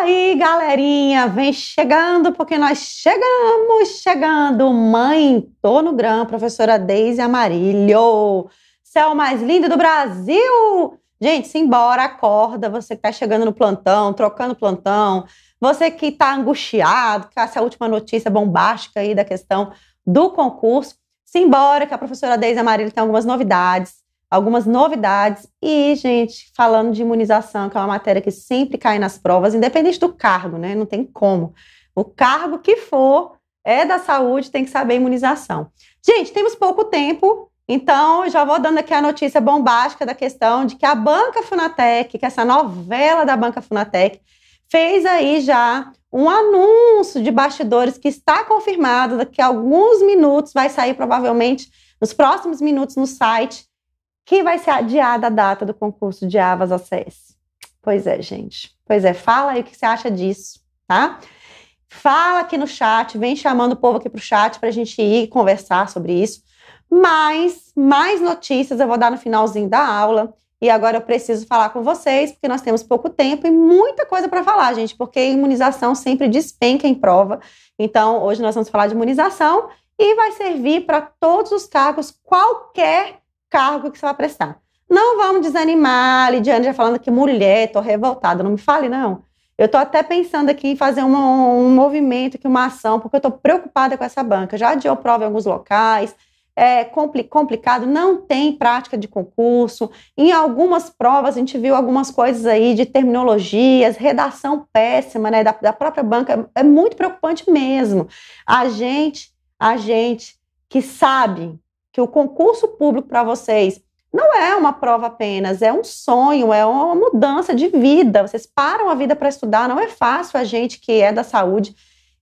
aí, galerinha? Vem chegando, porque nós chegamos chegando. Mãe, tô no Gram, professora Deise Amarilho. Céu mais lindo do Brasil! Gente, simbora, acorda. Você que tá chegando no plantão, trocando plantão. Você que tá angustiado, com essa última notícia bombástica aí da questão do concurso. Simbora, que a professora Deise Amarilho tem algumas novidades algumas novidades. E, gente, falando de imunização, que é uma matéria que sempre cai nas provas, independente do cargo, né? Não tem como. O cargo que for é da saúde, tem que saber imunização. Gente, temos pouco tempo, então já vou dando aqui a notícia bombástica da questão de que a Banca Funatec, que é essa novela da Banca Funatec, fez aí já um anúncio de bastidores que está confirmado, daqui a alguns minutos vai sair provavelmente nos próximos minutos no site que vai ser adiada a data do concurso de Avas ACS. Pois é, gente. Pois é, fala aí o que você acha disso, tá? Fala aqui no chat, vem chamando o povo aqui pro chat para a gente ir conversar sobre isso. Mais, mais notícias eu vou dar no finalzinho da aula. E agora eu preciso falar com vocês, porque nós temos pouco tempo e muita coisa para falar, gente, porque imunização sempre despenca em prova. Então, hoje nós vamos falar de imunização e vai servir para todos os cargos, qualquer cargo que você vai prestar. Não vamos desanimar, Lidiane já falando que mulher, tô revoltada, não me fale não. Eu tô até pensando aqui em fazer um, um movimento, que uma ação, porque eu tô preocupada com essa banca. Já adiou prova em alguns locais, é compli complicado, não tem prática de concurso. Em algumas provas a gente viu algumas coisas aí de terminologias, redação péssima, né, da, da própria banca. É, é muito preocupante mesmo. A gente, a gente que sabe que o concurso público para vocês não é uma prova apenas, é um sonho, é uma mudança de vida. Vocês param a vida para estudar, não é fácil a gente que é da saúde.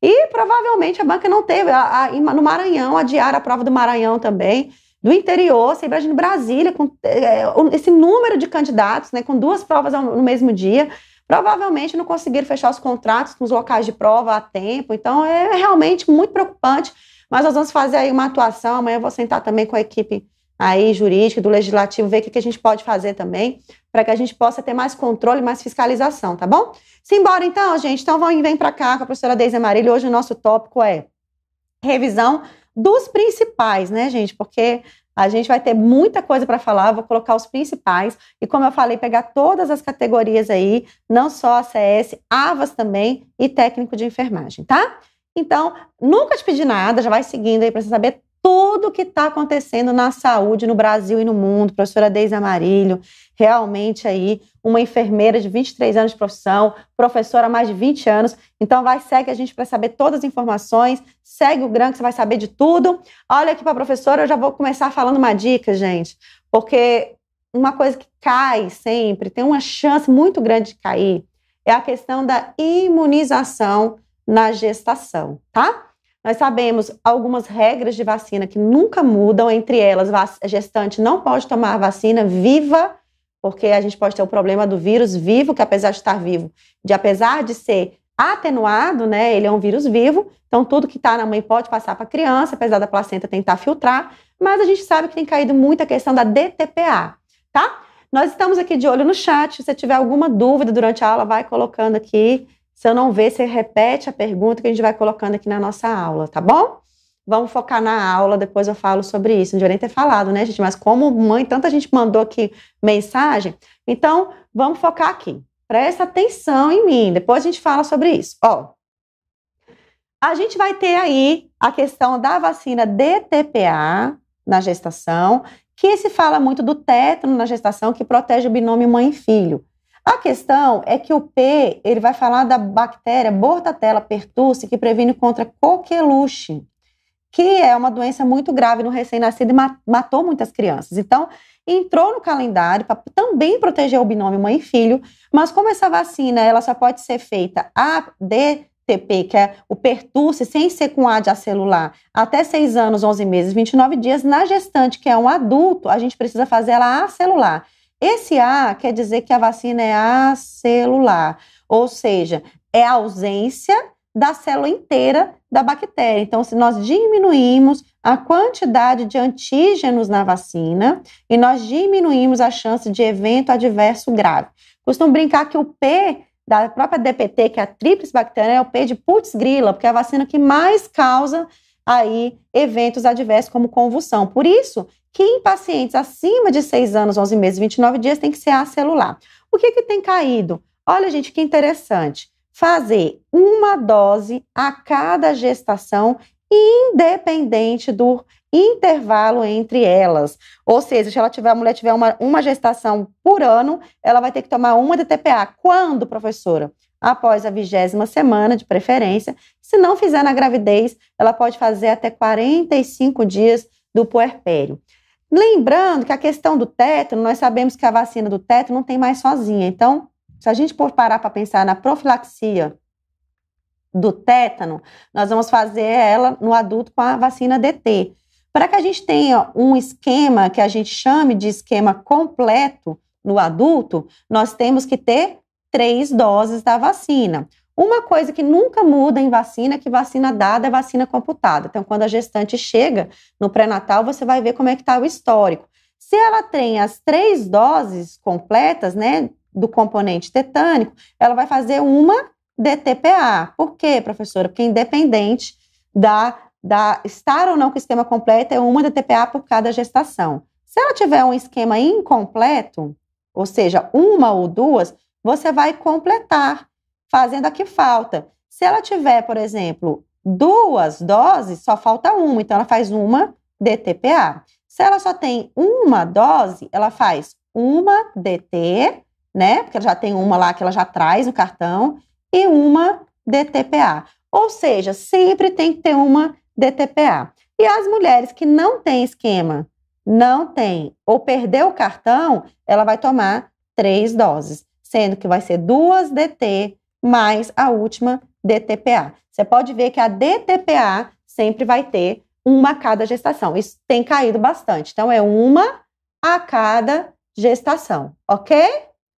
E provavelmente a banca não teve. A, a, no Maranhão, adiaram a prova do Maranhão também. Do interior, você imagina Brasília, com é, é esse número de candidatos, né, com duas provas no mesmo dia. Provavelmente não conseguiram fechar os contratos com os locais de prova a tempo. Então é realmente muito preocupante. Mas nós vamos fazer aí uma atuação. Amanhã eu vou sentar também com a equipe aí jurídica do legislativo, ver o que a gente pode fazer também, para que a gente possa ter mais controle, mais fiscalização, tá bom? Simbora então, gente. Então vão vem para cá com a professora Deise Amarilho. Hoje o nosso tópico é revisão dos principais, né, gente? Porque a gente vai ter muita coisa para falar, vou colocar os principais. E como eu falei, pegar todas as categorias aí, não só a CS, AVAS também e técnico de enfermagem, tá? Então, nunca te pedi nada, já vai seguindo aí para você saber tudo o que está acontecendo na saúde no Brasil e no mundo. Professora Deise Amarilho, realmente aí uma enfermeira de 23 anos de profissão, professora há mais de 20 anos. Então vai, segue a gente para saber todas as informações, segue o Gran que você vai saber de tudo. Olha aqui para a professora, eu já vou começar falando uma dica, gente, porque uma coisa que cai sempre, tem uma chance muito grande de cair, é a questão da imunização na gestação, tá? Nós sabemos algumas regras de vacina que nunca mudam, entre elas, a gestante não pode tomar vacina viva, porque a gente pode ter o problema do vírus vivo, que apesar de estar vivo, de apesar de ser atenuado, né, ele é um vírus vivo, então tudo que está na mãe pode passar para a criança, apesar da placenta tentar filtrar, mas a gente sabe que tem caído muita questão da DTPA, tá? Nós estamos aqui de olho no chat, se você tiver alguma dúvida durante a aula, vai colocando aqui se eu não ver, você repete a pergunta que a gente vai colocando aqui na nossa aula, tá bom? Vamos focar na aula, depois eu falo sobre isso. Não devia nem ter falado, né, gente? Mas como mãe, tanta gente mandou aqui mensagem. Então, vamos focar aqui. Presta atenção em mim, depois a gente fala sobre isso. Ó, a gente vai ter aí a questão da vacina DTPA na gestação, que se fala muito do tétano na gestação, que protege o binômio mãe-filho. A questão é que o P ele vai falar da bactéria Bordetella pertussis que previne contra coqueluche, que é uma doença muito grave no recém-nascido e matou muitas crianças. Então, entrou no calendário para também proteger o binômio mãe e filho, mas como essa vacina ela só pode ser feita a que é o pertussis, sem ser com A de acelular, até 6 anos, 11 meses, 29 dias. Na gestante, que é um adulto, a gente precisa fazer ela acelular. Esse A quer dizer que a vacina é acelular, ou seja, é a ausência da célula inteira da bactéria. Então, se nós diminuímos a quantidade de antígenos na vacina e nós diminuímos a chance de evento adverso grave. Costumam brincar que o P da própria DPT, que é a tríplice bactéria, é o P de putz-grila, porque é a vacina que mais causa aí eventos adversos como convulsão. Por isso que em pacientes acima de 6 anos, 11 meses, 29 dias, tem que ser acelular. O que, que tem caído? Olha, gente, que interessante. Fazer uma dose a cada gestação, independente do intervalo entre elas. Ou seja, se ela tiver, a mulher tiver uma, uma gestação por ano, ela vai ter que tomar uma DTPA. Quando, professora? Após a vigésima semana, de preferência. Se não fizer na gravidez, ela pode fazer até 45 dias do puerpério. Lembrando que a questão do tétano, nós sabemos que a vacina do tétano não tem mais sozinha. Então, se a gente parar para pensar na profilaxia do tétano, nós vamos fazer ela no adulto com a vacina DT. Para que a gente tenha um esquema que a gente chame de esquema completo no adulto, nós temos que ter três doses da vacina. Uma coisa que nunca muda em vacina é que vacina dada é vacina computada. Então, quando a gestante chega no pré-natal, você vai ver como é que está o histórico. Se ela tem as três doses completas, né, do componente tetânico, ela vai fazer uma DTPA. Por quê, professora? Porque independente da, da estar ou não com o esquema completo, é uma DTPA por cada gestação. Se ela tiver um esquema incompleto, ou seja, uma ou duas, você vai completar fazendo a que falta. Se ela tiver, por exemplo, duas doses, só falta uma, então ela faz uma DTPA. Se ela só tem uma dose, ela faz uma DT, né? Porque ela já tem uma lá que ela já traz no cartão, e uma DTPA. Ou seja, sempre tem que ter uma DTPA. E as mulheres que não têm esquema, não tem ou perdeu o cartão, ela vai tomar três doses, sendo que vai ser duas DT, mais a última DTPA. Você pode ver que a DTPA sempre vai ter uma a cada gestação. Isso tem caído bastante. Então, é uma a cada gestação, ok?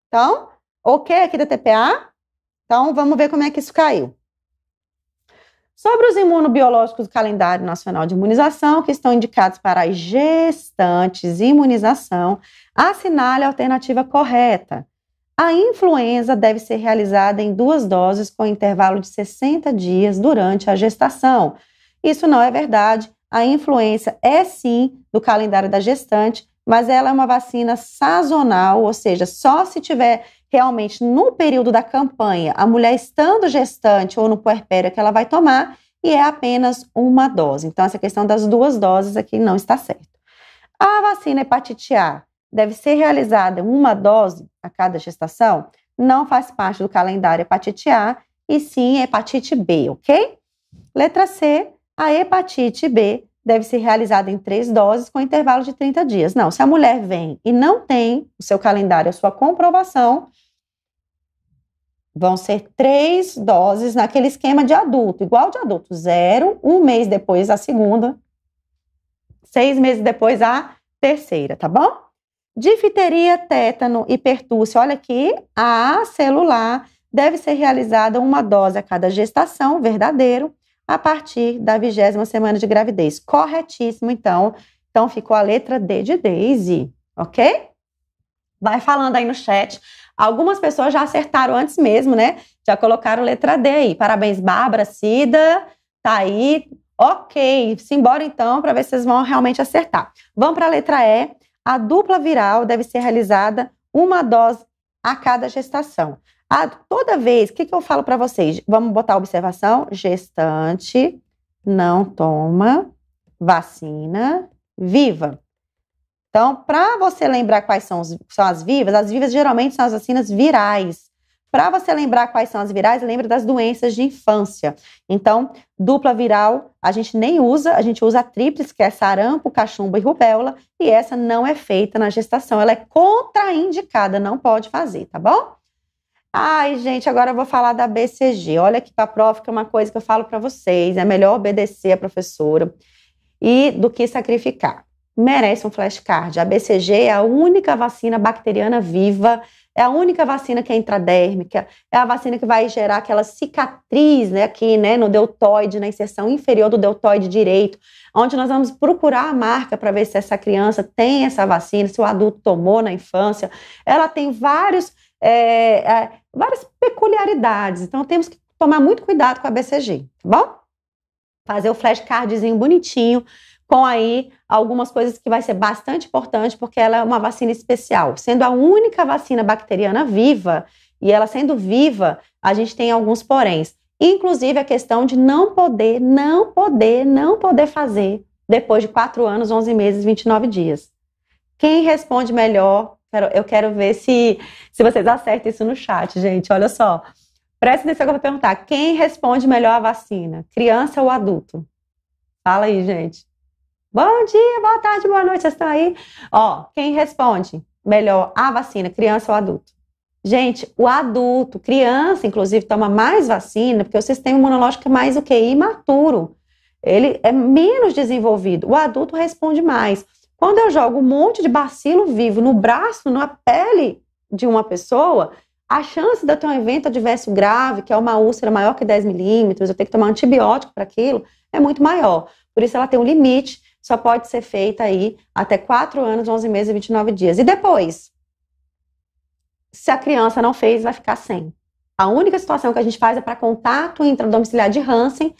Então, ok aqui da TPA? Então, vamos ver como é que isso caiu. Sobre os imunobiológicos do calendário nacional de imunização, que estão indicados para as gestantes imunização, assinale a alternativa correta. A influenza deve ser realizada em duas doses com intervalo de 60 dias durante a gestação. Isso não é verdade. A influenza é sim do calendário da gestante, mas ela é uma vacina sazonal, ou seja, só se tiver realmente no período da campanha, a mulher estando gestante ou no puerpério que ela vai tomar, e é apenas uma dose. Então, essa questão das duas doses aqui não está certa. A vacina hepatite A deve ser realizada uma dose a cada gestação, não faz parte do calendário hepatite A e sim hepatite B, ok? Letra C, a hepatite B deve ser realizada em três doses com intervalo de 30 dias. Não, se a mulher vem e não tem o seu calendário, a sua comprovação, vão ser três doses naquele esquema de adulto, igual de adulto, zero, um mês depois a segunda, seis meses depois a terceira, tá bom? Difteria, tétano e pertúcio, olha aqui, a celular deve ser realizada uma dose a cada gestação, verdadeiro, a partir da vigésima semana de gravidez. Corretíssimo, então. Então ficou a letra D de Daisy, ok? Vai falando aí no chat. Algumas pessoas já acertaram antes mesmo, né? Já colocaram letra D aí. Parabéns, Bárbara, Cida, tá aí. Ok, simbora então, para ver se vocês vão realmente acertar. Vamos para a letra E a dupla viral deve ser realizada uma dose a cada gestação. A, toda vez, o que, que eu falo para vocês? Vamos botar observação: gestante não toma vacina viva. Então, para você lembrar quais são, os, são as vivas, as vivas geralmente são as vacinas virais. Para você lembrar quais são as virais, lembre das doenças de infância. Então, dupla viral a gente nem usa, a gente usa a tríplice, que é sarampo, cachumba e rubéola, e essa não é feita na gestação, ela é contraindicada, não pode fazer, tá bom? Ai, gente, agora eu vou falar da BCG. Olha que para prova que é uma coisa que eu falo para vocês, é melhor obedecer a professora e do que sacrificar. Merece um flashcard. A BCG é a única vacina bacteriana viva é a única vacina que é intradérmica, é a vacina que vai gerar aquela cicatriz né, aqui né, no deltoide, na inserção inferior do deltoide direito, onde nós vamos procurar a marca para ver se essa criança tem essa vacina, se o adulto tomou na infância. Ela tem vários, é, é, várias peculiaridades, então temos que tomar muito cuidado com a BCG, tá bom? Fazer o flashcardzinho bonitinho com aí algumas coisas que vai ser bastante importante, porque ela é uma vacina especial. Sendo a única vacina bacteriana viva, e ela sendo viva, a gente tem alguns poréns. Inclusive a questão de não poder, não poder, não poder fazer depois de 4 anos, 11 meses, 29 dias. Quem responde melhor, eu quero ver se, se vocês acertam isso no chat, gente. Olha só. Presta atenção que eu vou perguntar. Quem responde melhor à vacina? Criança ou adulto? Fala aí, gente. Bom dia, boa tarde, boa noite, vocês estão aí? Ó, quem responde melhor a vacina, criança ou adulto? Gente, o adulto, criança, inclusive, toma mais vacina, porque o sistema imunológico é mais o que? Imaturo. Ele é menos desenvolvido. O adulto responde mais. Quando eu jogo um monte de bacilo vivo no braço, na pele de uma pessoa, a chance de eu ter um evento adverso grave, que é uma úlcera maior que 10 milímetros, eu tenho que tomar antibiótico para aquilo, é muito maior. Por isso ela tem um limite só pode ser feita aí até 4 anos, 11 meses e 29 dias. E depois, se a criança não fez, vai ficar sem. A única situação que a gente faz é para contato intradomiciliar de Hansen,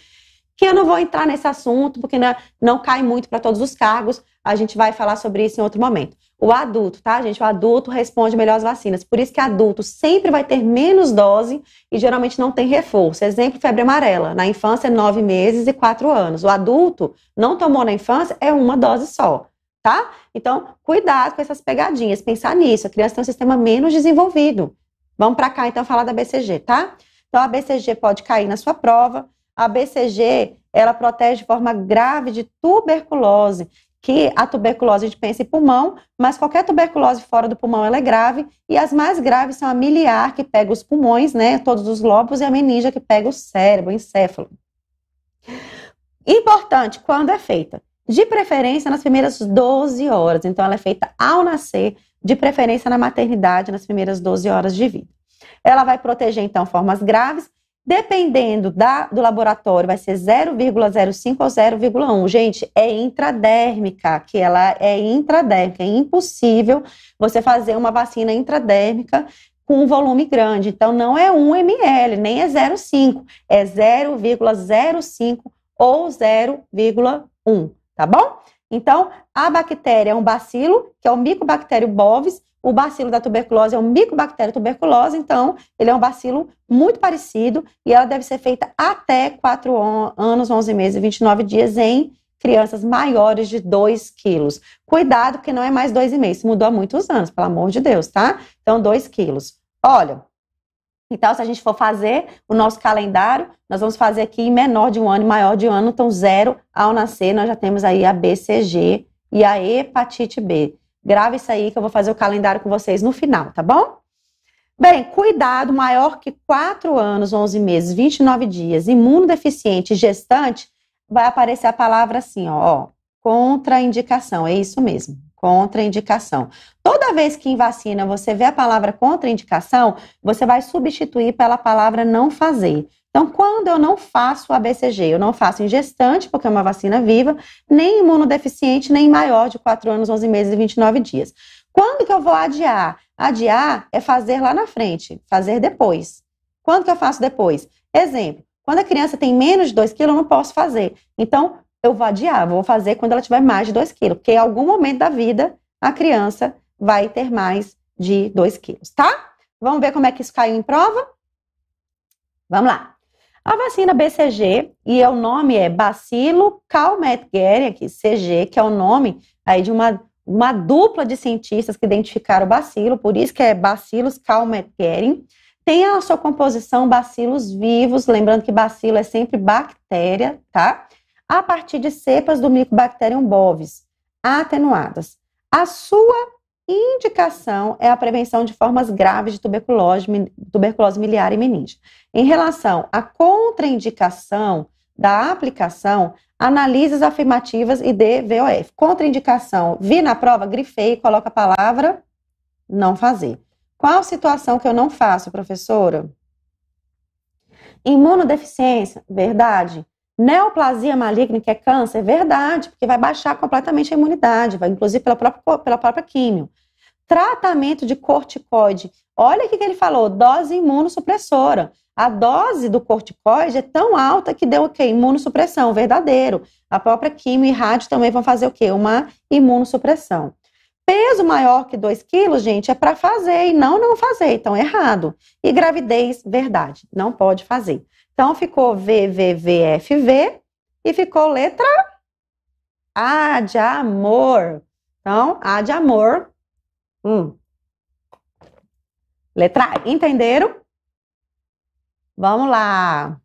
que eu não vou entrar nesse assunto, porque não, né, não cai muito para todos os cargos, a gente vai falar sobre isso em outro momento o adulto, tá, gente? O adulto responde melhor às vacinas. Por isso que adulto sempre vai ter menos dose e geralmente não tem reforço. Exemplo, febre amarela. Na infância, nove meses e quatro anos. O adulto não tomou na infância, é uma dose só, tá? Então, cuidado com essas pegadinhas, pensar nisso. A criança tem um sistema menos desenvolvido. Vamos para cá, então, falar da BCG, tá? Então, a BCG pode cair na sua prova. A BCG, ela protege de forma grave de tuberculose que a tuberculose a gente pensa em pulmão, mas qualquer tuberculose fora do pulmão é grave, e as mais graves são a miliar, que pega os pulmões, né, todos os lobos, e a meninja que pega o cérebro, o encéfalo. Importante, quando é feita? De preferência nas primeiras 12 horas, então ela é feita ao nascer, de preferência na maternidade, nas primeiras 12 horas de vida. Ela vai proteger, então, formas graves, Dependendo da, do laboratório, vai ser 0,05 ou 0,1. Gente, é intradérmica, que ela é intradérmica. É impossível você fazer uma vacina intradérmica com um volume grande. Então, não é 1 ml, nem é 0,5. É 0,05 ou 0,1, tá bom? Então, a bactéria é um bacilo, que é o micobactério bovis, o bacilo da tuberculose é um micobactéria tuberculose, então ele é um bacilo muito parecido e ela deve ser feita até 4 anos, 11 meses e 29 dias em crianças maiores de 2 quilos. Cuidado, que não é mais 2,5, isso mudou há muitos anos, pelo amor de Deus, tá? Então, 2 quilos. Olha, então, se a gente for fazer o nosso calendário, nós vamos fazer aqui menor de um ano, maior de um ano. Então, zero ao nascer, nós já temos aí a BCG e a hepatite B. Grava isso aí que eu vou fazer o calendário com vocês no final, tá bom? Bem, cuidado maior que 4 anos, 11 meses, 29 dias, imunodeficiente, gestante, vai aparecer a palavra assim, ó, ó contraindicação. É isso mesmo. Contraindicação. Toda vez que em vacina você vê a palavra contraindicação, você vai substituir pela palavra não fazer. Então, quando eu não faço a BCG, eu não faço em gestante, porque é uma vacina viva, nem imunodeficiente, nem maior de 4 anos, 11 meses e 29 dias. Quando que eu vou adiar? Adiar é fazer lá na frente, fazer depois. Quando que eu faço depois? Exemplo, quando a criança tem menos de 2 quilos, eu não posso fazer. Então, eu vou adiar, vou fazer quando ela tiver mais de 2 quilos, porque em algum momento da vida a criança vai ter mais de 2 quilos, tá? Vamos ver como é que isso caiu em prova? Vamos lá. A vacina BCG, e é o nome é Bacilo Calmetgueri, aqui, CG, que é o nome aí de uma, uma dupla de cientistas que identificaram o bacilo, por isso que é Bacillus Calmette-Guerin, Tem a sua composição bacilos vivos, lembrando que bacilo é sempre bactéria, tá? a partir de cepas do Mycobacterium bovis atenuadas. A sua indicação é a prevenção de formas graves de tuberculose, tuberculose miliar e meninge. Em relação à contraindicação da aplicação, analise as afirmativas e dê VOF. Contraindicação, vi na prova, grifei, coloca a palavra não fazer. Qual situação que eu não faço, professora? Imunodeficiência, verdade. Neoplasia maligna, que é câncer, é verdade, porque vai baixar completamente a imunidade, vai, inclusive pela própria, pela própria químio. Tratamento de corticoide. Olha o que ele falou: dose imunossupressora. A dose do corticoide é tão alta que deu o quê? Imunossupressão, verdadeiro. A própria quimio e rádio também vão fazer o quê? Uma imunossupressão. Peso maior que 2 quilos, gente, é para fazer e não não fazer, então errado. E gravidez, verdade, não pode fazer. Então ficou VVVFV e ficou letra A de amor. Então, A de amor. Hum. Letra A. Entenderam? Vamos lá.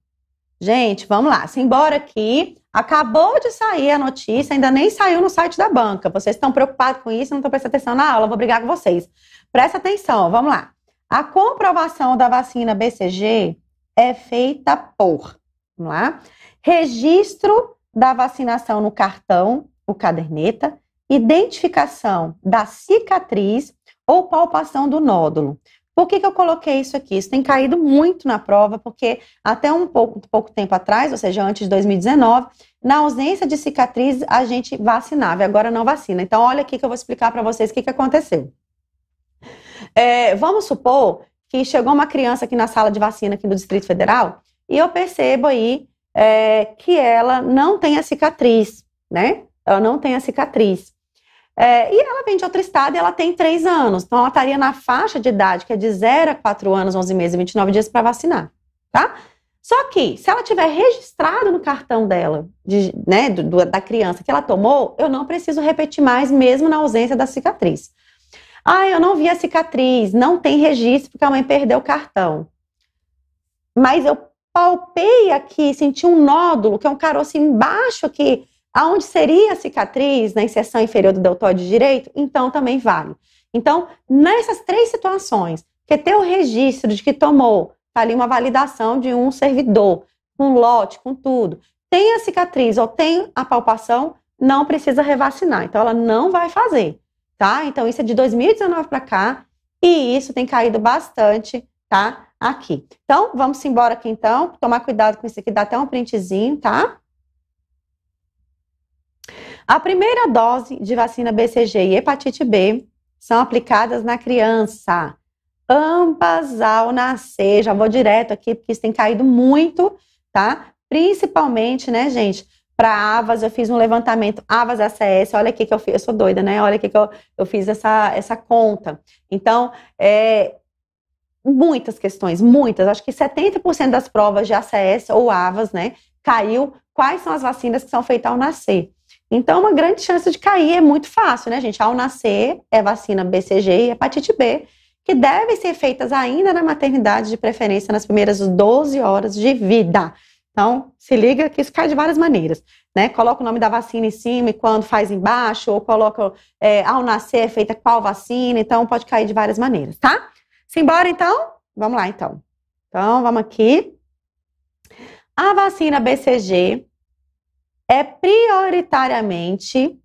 Gente, vamos lá. Simbora aqui. Acabou de sair a notícia, ainda nem saiu no site da banca. Vocês estão preocupados com isso, não estão prestando atenção na aula, vou brigar com vocês. Presta atenção, vamos lá. A comprovação da vacina BCG é feita por, vamos lá, registro da vacinação no cartão, o caderneta, identificação da cicatriz ou palpação do nódulo. Por que, que eu coloquei isso aqui? Isso tem caído muito na prova, porque até um pouco, pouco tempo atrás, ou seja, antes de 2019, na ausência de cicatriz, a gente vacinava, e agora não vacina. Então, olha aqui que eu vou explicar para vocês o que, que aconteceu. É, vamos supor que chegou uma criança aqui na sala de vacina aqui do Distrito Federal e eu percebo aí é, que ela não tem a cicatriz, né? Ela não tem a cicatriz. É, e ela vem de outro estado e ela tem 3 anos. Então, ela estaria na faixa de idade, que é de 0 a 4 anos, 11 meses e 29 dias para vacinar, tá? Só que, se ela tiver registrado no cartão dela, de, né, do, da criança que ela tomou, eu não preciso repetir mais, mesmo na ausência da cicatriz. Ah, eu não vi a cicatriz, não tem registro porque a mãe perdeu o cartão. Mas eu palpei aqui, senti um nódulo, que é um caroço embaixo aqui, aonde seria a cicatriz, na inserção inferior do deltóide direito, então também vale. Então, nessas três situações, que ter o registro de que tomou, tá ali uma validação de um servidor, com lote, com tudo, tem a cicatriz ou tem a palpação, não precisa revacinar. Então, ela não vai fazer tá? Então isso é de 2019 para cá e isso tem caído bastante, tá? Aqui. Então vamos embora aqui então, tomar cuidado com isso aqui, dá até um printzinho, tá? A primeira dose de vacina BCG e hepatite B são aplicadas na criança. Ambas ao nascer, já vou direto aqui porque isso tem caído muito, tá? Principalmente, né, gente? para Avas, eu fiz um levantamento, Avas ACS, olha aqui que eu fiz, eu sou doida, né? Olha aqui que eu, eu fiz essa, essa conta. Então, é, muitas questões, muitas, acho que 70% das provas de ACS ou Avas, né, caiu quais são as vacinas que são feitas ao nascer. Então, uma grande chance de cair é muito fácil, né, gente? Ao nascer é vacina BCG e hepatite B, que devem ser feitas ainda na maternidade, de preferência nas primeiras 12 horas de vida. Então, se liga que isso cai de várias maneiras, né? Coloca o nome da vacina em cima e quando faz embaixo, ou coloca é, ao nascer é feita qual vacina, então pode cair de várias maneiras, tá? Simbora então? Vamos lá então. Então, vamos aqui. A vacina BCG é prioritariamente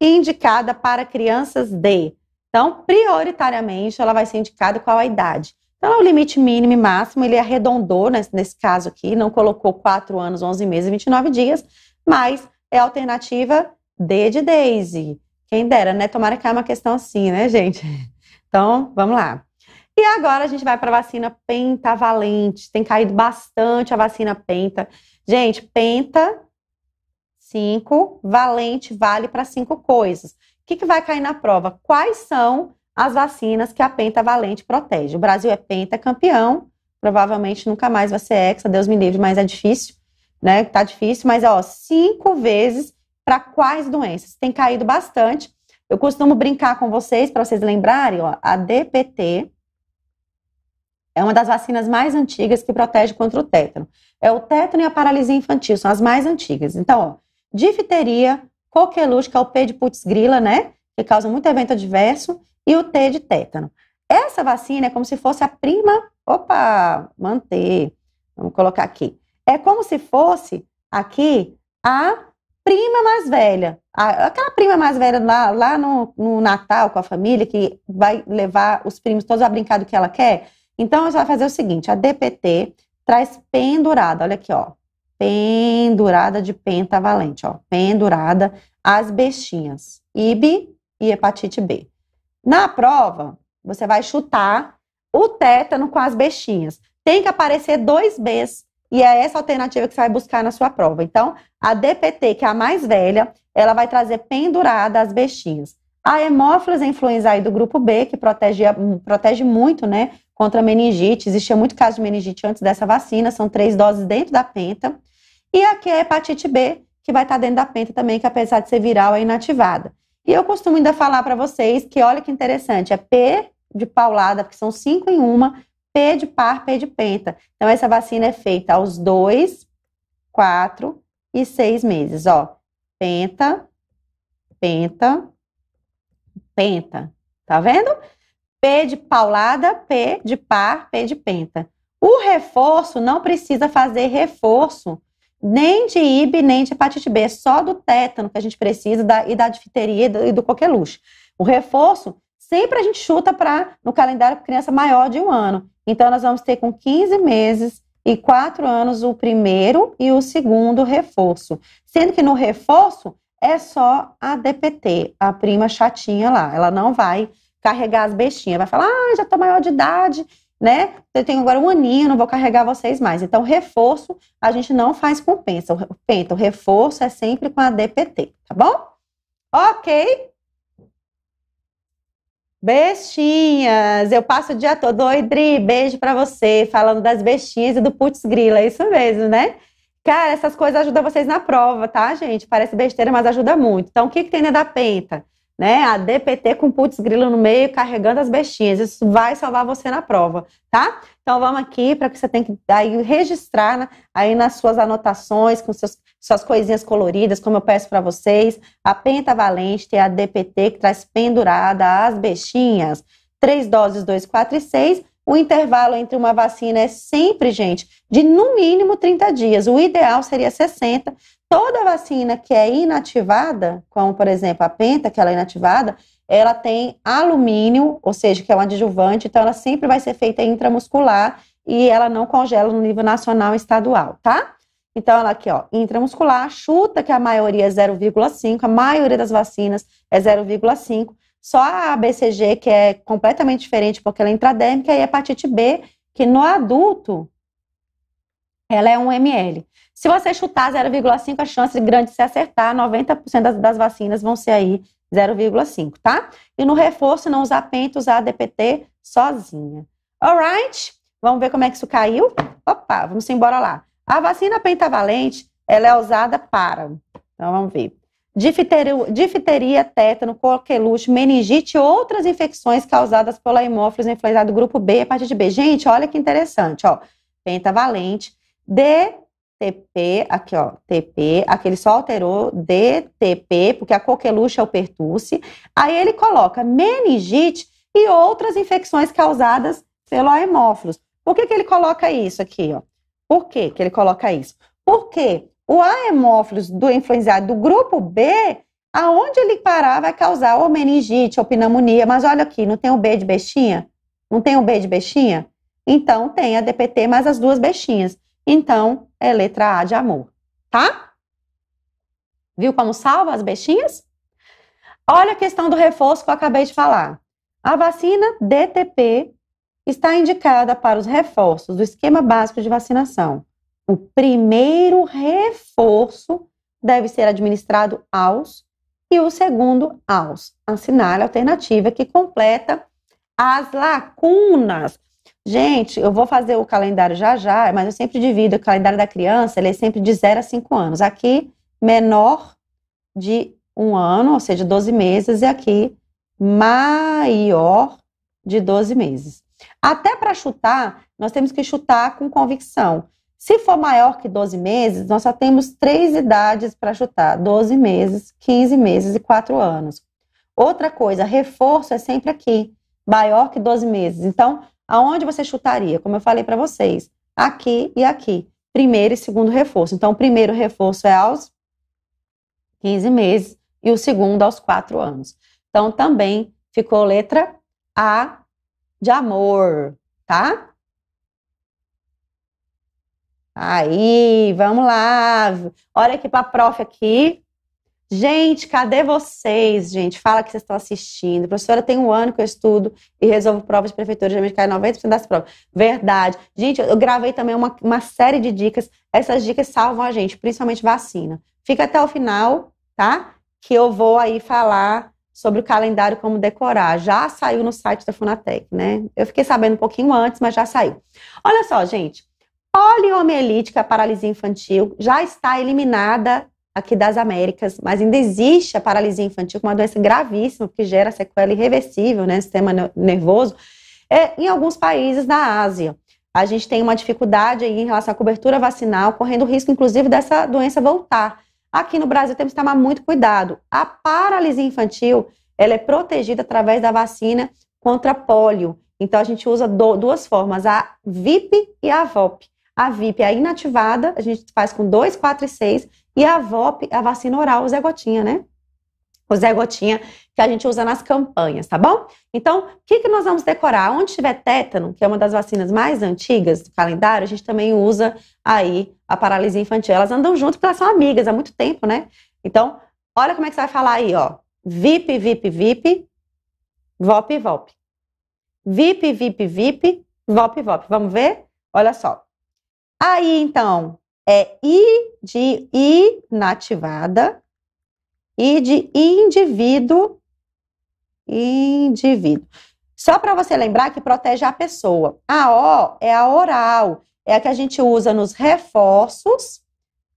indicada para crianças de. Então, prioritariamente, ela vai ser indicada qual a idade? Então, é o limite mínimo e máximo, ele arredondou nesse, nesse caso aqui, não colocou 4 anos, 11 meses e 29 dias, mas é a alternativa D de Daisy. Quem dera, né? Tomara que é uma questão assim, né, gente? Então, vamos lá. E agora a gente vai para a vacina pentavalente. Tem caído bastante a vacina penta. Gente, penta 5, valente vale para cinco coisas. O que, que vai cair na prova? Quais são as vacinas que a pentavalente protege. O Brasil é pentacampeão, provavelmente nunca mais vai ser hexa, Deus me livre, mas é difícil, né? Tá difícil, mas ó, cinco vezes para quais doenças? Tem caído bastante. Eu costumo brincar com vocês para vocês lembrarem, ó, a DPT é uma das vacinas mais antigas que protege contra o tétano. É o tétano e a paralisia infantil, são as mais antigas. Então, ó, difteria, coqueluche, que é o P de putz grila, né? Que causa muito evento adverso, e o T de tétano. Essa vacina é como se fosse a prima. Opa, manter. Vamos colocar aqui. É como se fosse aqui a prima mais velha. A, aquela prima mais velha lá, lá no, no, Natal com a família, que vai levar os primos todos a brincar do que ela quer. Então, ela vai fazer o seguinte: a DPT traz pendurada, olha aqui, ó. Pendurada de pentavalente, ó. Pendurada as bestinhas. IB e hepatite B. Na prova, você vai chutar o tétano com as bestinhas. Tem que aparecer dois Bs e é essa alternativa que você vai buscar na sua prova. Então, a DPT, que é a mais velha, ela vai trazer pendurada as bestinhas. A hemófilos é Influenzaí do grupo B, que protege, hum, protege muito, né, contra meningite. Existia muito caso de meningite antes dessa vacina, são três doses dentro da penta. E aqui é a hepatite B, que vai estar dentro da penta também, que apesar de ser viral, é inativada. E eu costumo ainda falar para vocês que olha que interessante, é P de paulada, porque são cinco em uma, P de par, P de penta. Então essa vacina é feita aos dois, quatro e seis meses, ó. Penta, penta, penta. Tá vendo? P de paulada, P de par, P de penta. O reforço não precisa fazer reforço nem de IB, nem de hepatite B, é só do tétano que a gente precisa da, e da difteria e do, e do coqueluche. O reforço, sempre a gente chuta para no calendário para criança maior de um ano. Então, nós vamos ter com 15 meses e 4 anos o primeiro e o segundo reforço. Sendo que no reforço é só a DPT, a prima chatinha lá. Ela não vai carregar as bestinhas, vai falar, ah, já tô maior de idade, né? Eu tenho agora um aninho, não vou carregar vocês mais. Então, reforço, a gente não faz com penta. O penta, o reforço é sempre com a DPT, tá bom? Ok. Bestinhas, eu passo o dia todo. Oi, Dri, beijo pra você. Falando das bestinhas e do putz grila, é isso mesmo, né? Cara, essas coisas ajudam vocês na prova, tá, gente? Parece besteira, mas ajuda muito. Então, o que, que tem na da penta? né? A DPT com putz grilo no meio, carregando as bestinhas. Isso vai salvar você na prova, tá? Então vamos aqui para que você tem que aí registrar né, aí nas suas anotações, com seus, suas coisinhas coloridas, como eu peço para vocês. A penta valente tem a DPT que traz pendurada as bestinhas. Três doses, dois, quatro e seis. O intervalo entre uma vacina é sempre, gente, de no mínimo 30 dias. O ideal seria 60, Toda vacina que é inativada, como por exemplo a penta, que ela é inativada, ela tem alumínio, ou seja, que é um adjuvante, então ela sempre vai ser feita intramuscular e ela não congela no nível nacional e estadual, tá? Então, ela aqui, ó, intramuscular, chuta que a maioria é 0,5, a maioria das vacinas é 0,5. Só a BCG, que é completamente diferente, porque ela é intradérmica, e a hepatite B, que no adulto, ela é 1 ml. Se você chutar 0,5, a chance grande de se acertar, 90% das, das vacinas vão ser aí 0,5, tá? E no reforço, não usar penta, usar a DPT sozinha. Alright? Vamos ver como é que isso caiu? Opa, vamos embora lá. A vacina pentavalente, ela é usada para... Então, vamos ver. Difteria, tétano, coqueluche, meningite e outras infecções causadas pela hemófilos influenza do grupo B, a partir de B. Gente, olha que interessante, ó. Pentavalente, D TP, aqui ó, TP, aqui ele só alterou DTP, porque a coqueluche é o pertussi Aí ele coloca meningite e outras infecções causadas pelo hemófilos. Por que, que ele coloca isso aqui, ó? Por que, que ele coloca isso? Porque o hemófilos do influenciado do grupo B, aonde ele parar vai causar ou meningite ou pneumonia, mas olha aqui, não tem o B de bestinha? Não tem o B de bestinha? Então tem a DPT mais as duas bestinhas. Então, é letra A de amor, tá? Viu como salva as bestinhas? Olha a questão do reforço que eu acabei de falar. A vacina DTP está indicada para os reforços do esquema básico de vacinação. O primeiro reforço deve ser administrado aos e o segundo aos. Assinale a alternativa que completa as lacunas Gente, eu vou fazer o calendário já já, mas eu sempre divido o calendário da criança, ele é sempre de 0 a 5 anos. Aqui, menor de um ano, ou seja, 12 meses, e aqui, maior de 12 meses. Até para chutar, nós temos que chutar com convicção. Se for maior que 12 meses, nós só temos três idades para chutar: 12 meses, 15 meses e 4 anos. Outra coisa, reforço é sempre aqui, maior que 12 meses. Então, Aonde você chutaria? Como eu falei para vocês, aqui e aqui. Primeiro e segundo reforço. Então, o primeiro reforço é aos 15 meses e o segundo aos 4 anos. Então, também ficou letra A de amor, tá? Aí, vamos lá. Olha aqui para a prof aqui. Gente, cadê vocês, gente? Fala que vocês estão assistindo. Professora, tem um ano que eu estudo e resolvo provas de prefeitura, geralmente cai 90% das provas. Verdade. Gente, eu gravei também uma, uma série de dicas. Essas dicas salvam a gente, principalmente vacina. Fica até o final, tá? Que eu vou aí falar sobre o calendário como decorar. Já saiu no site da Funatec, né? Eu fiquei sabendo um pouquinho antes, mas já saiu. Olha só, gente. Poliomielítica, paralisia infantil, já está eliminada aqui das Américas, mas ainda existe a paralisia infantil, é uma doença gravíssima que gera sequela irreversível, né, sistema nervoso, é, em alguns países da Ásia. A gente tem uma dificuldade aí em relação à cobertura vacinal, correndo o risco, inclusive, dessa doença voltar. Aqui no Brasil temos que tomar muito cuidado. A paralisia infantil, ela é protegida através da vacina contra pólio. Então a gente usa do, duas formas, a VIP e a VOP. A VIP é inativada, a gente faz com 2, 4 e 6, e a VOP, a vacina oral, o Zé Gotinha, né? O Zé Gotinha que a gente usa nas campanhas, tá bom? Então, o que, que nós vamos decorar? Onde tiver tétano, que é uma das vacinas mais antigas do calendário, a gente também usa aí a paralisia infantil. Elas andam junto porque elas são amigas há muito tempo, né? Então, olha como é que você vai falar aí, ó. VIP, VIP, VIP, VOP, VOP. VIP, VIP, VIP, VOP, VOP. Vamos ver? Olha só. Aí, então, é I de inativada, I de indivíduo, indivíduo. Só para você lembrar que protege a pessoa. A O é a oral, é a que a gente usa nos reforços,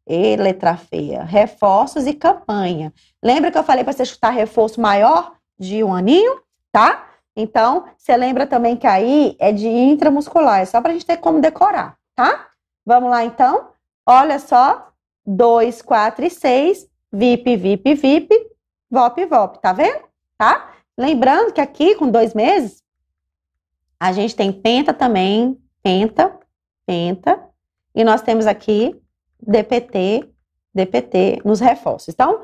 e letra feia, reforços e campanha. Lembra que eu falei para você chutar reforço maior de um aninho, tá? Então, você lembra também que aí é de intramuscular, é só para a gente ter como decorar, tá? Vamos lá então? Olha só, 2, 4 e 6, VIP, VIP, VIP, VOP, VOP, tá vendo? Tá? Lembrando que aqui com dois meses, a gente tem penta também, penta, penta, e nós temos aqui DPT, DPT nos reforços. Então,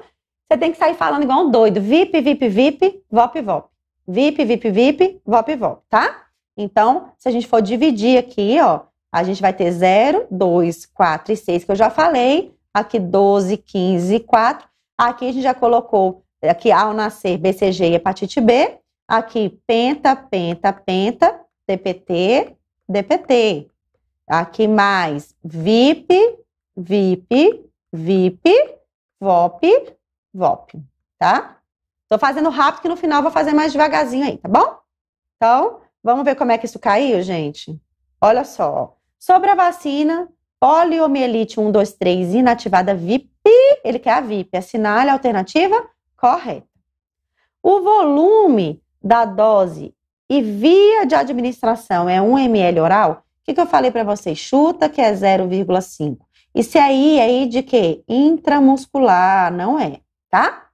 você tem que sair falando igual um doido, VIP, VIP, VIP, VOP, VOP. VIP, VIP, VIP, VOP, VOP, tá? Então, se a gente for dividir aqui, ó, a gente vai ter 0, 2, 4 e 6, que eu já falei. Aqui 12, 15 e 4. Aqui a gente já colocou, aqui ao nascer, BCG e hepatite B. Aqui, penta, penta, penta, DPT, DPT. Aqui mais, VIP, VIP, VIP, VOP, VOP, tá? Tô fazendo rápido que no final vou fazer mais devagarzinho aí, tá bom? Então, vamos ver como é que isso caiu, gente? Olha só. ó. Sobre a vacina, poliomielite 123 inativada VIP, ele quer a VIP, assinale é a alternativa correta. O volume da dose e via de administração é 1 ml oral, o que, que eu falei para vocês? Chuta que é 0,5. Isso aí é, é de quê? Intramuscular, não é, tá?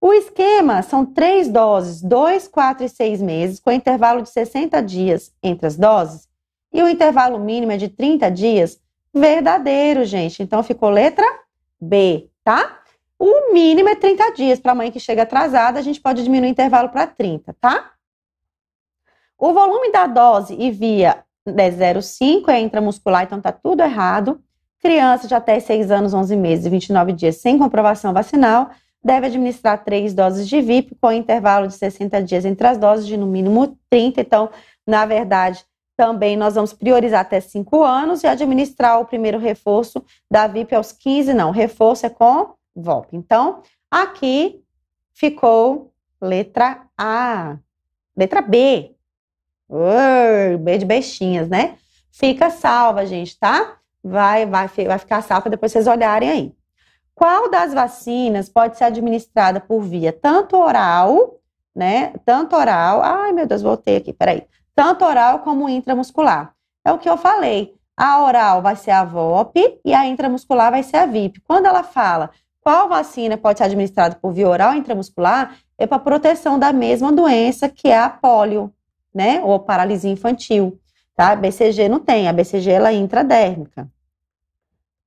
O esquema são três doses, 2, 4 e 6 meses, com intervalo de 60 dias entre as doses, e o intervalo mínimo é de 30 dias? Verdadeiro, gente. Então ficou letra B, tá? O mínimo é 30 dias. Para a mãe que chega atrasada, a gente pode diminuir o intervalo para 30, tá? O volume da dose e via é 0,5 é intramuscular, então tá tudo errado. Criança de até 6 anos, 11 meses e 29 dias sem comprovação vacinal deve administrar três doses de VIP com intervalo de 60 dias entre as doses de no mínimo 30. Então, na verdade, também nós vamos priorizar até 5 anos e administrar o primeiro reforço da VIP aos 15, não. Reforço é com VOP. Então, aqui ficou letra A. Letra B. Uh, B de bestinhas, né? Fica salva, gente, tá? Vai, vai, vai ficar salva depois vocês olharem aí. Qual das vacinas pode ser administrada por via tanto oral, né? Tanto oral. Ai, meu Deus, voltei aqui, peraí tanto oral como intramuscular. É o que eu falei. A oral vai ser a VOP e a intramuscular vai ser a VIP. Quando ela fala qual vacina pode ser administrada por via oral e intramuscular, é para proteção da mesma doença que é a polio, né? Ou paralisia infantil. Tá? A BCG não tem, a BCG ela é intradérmica.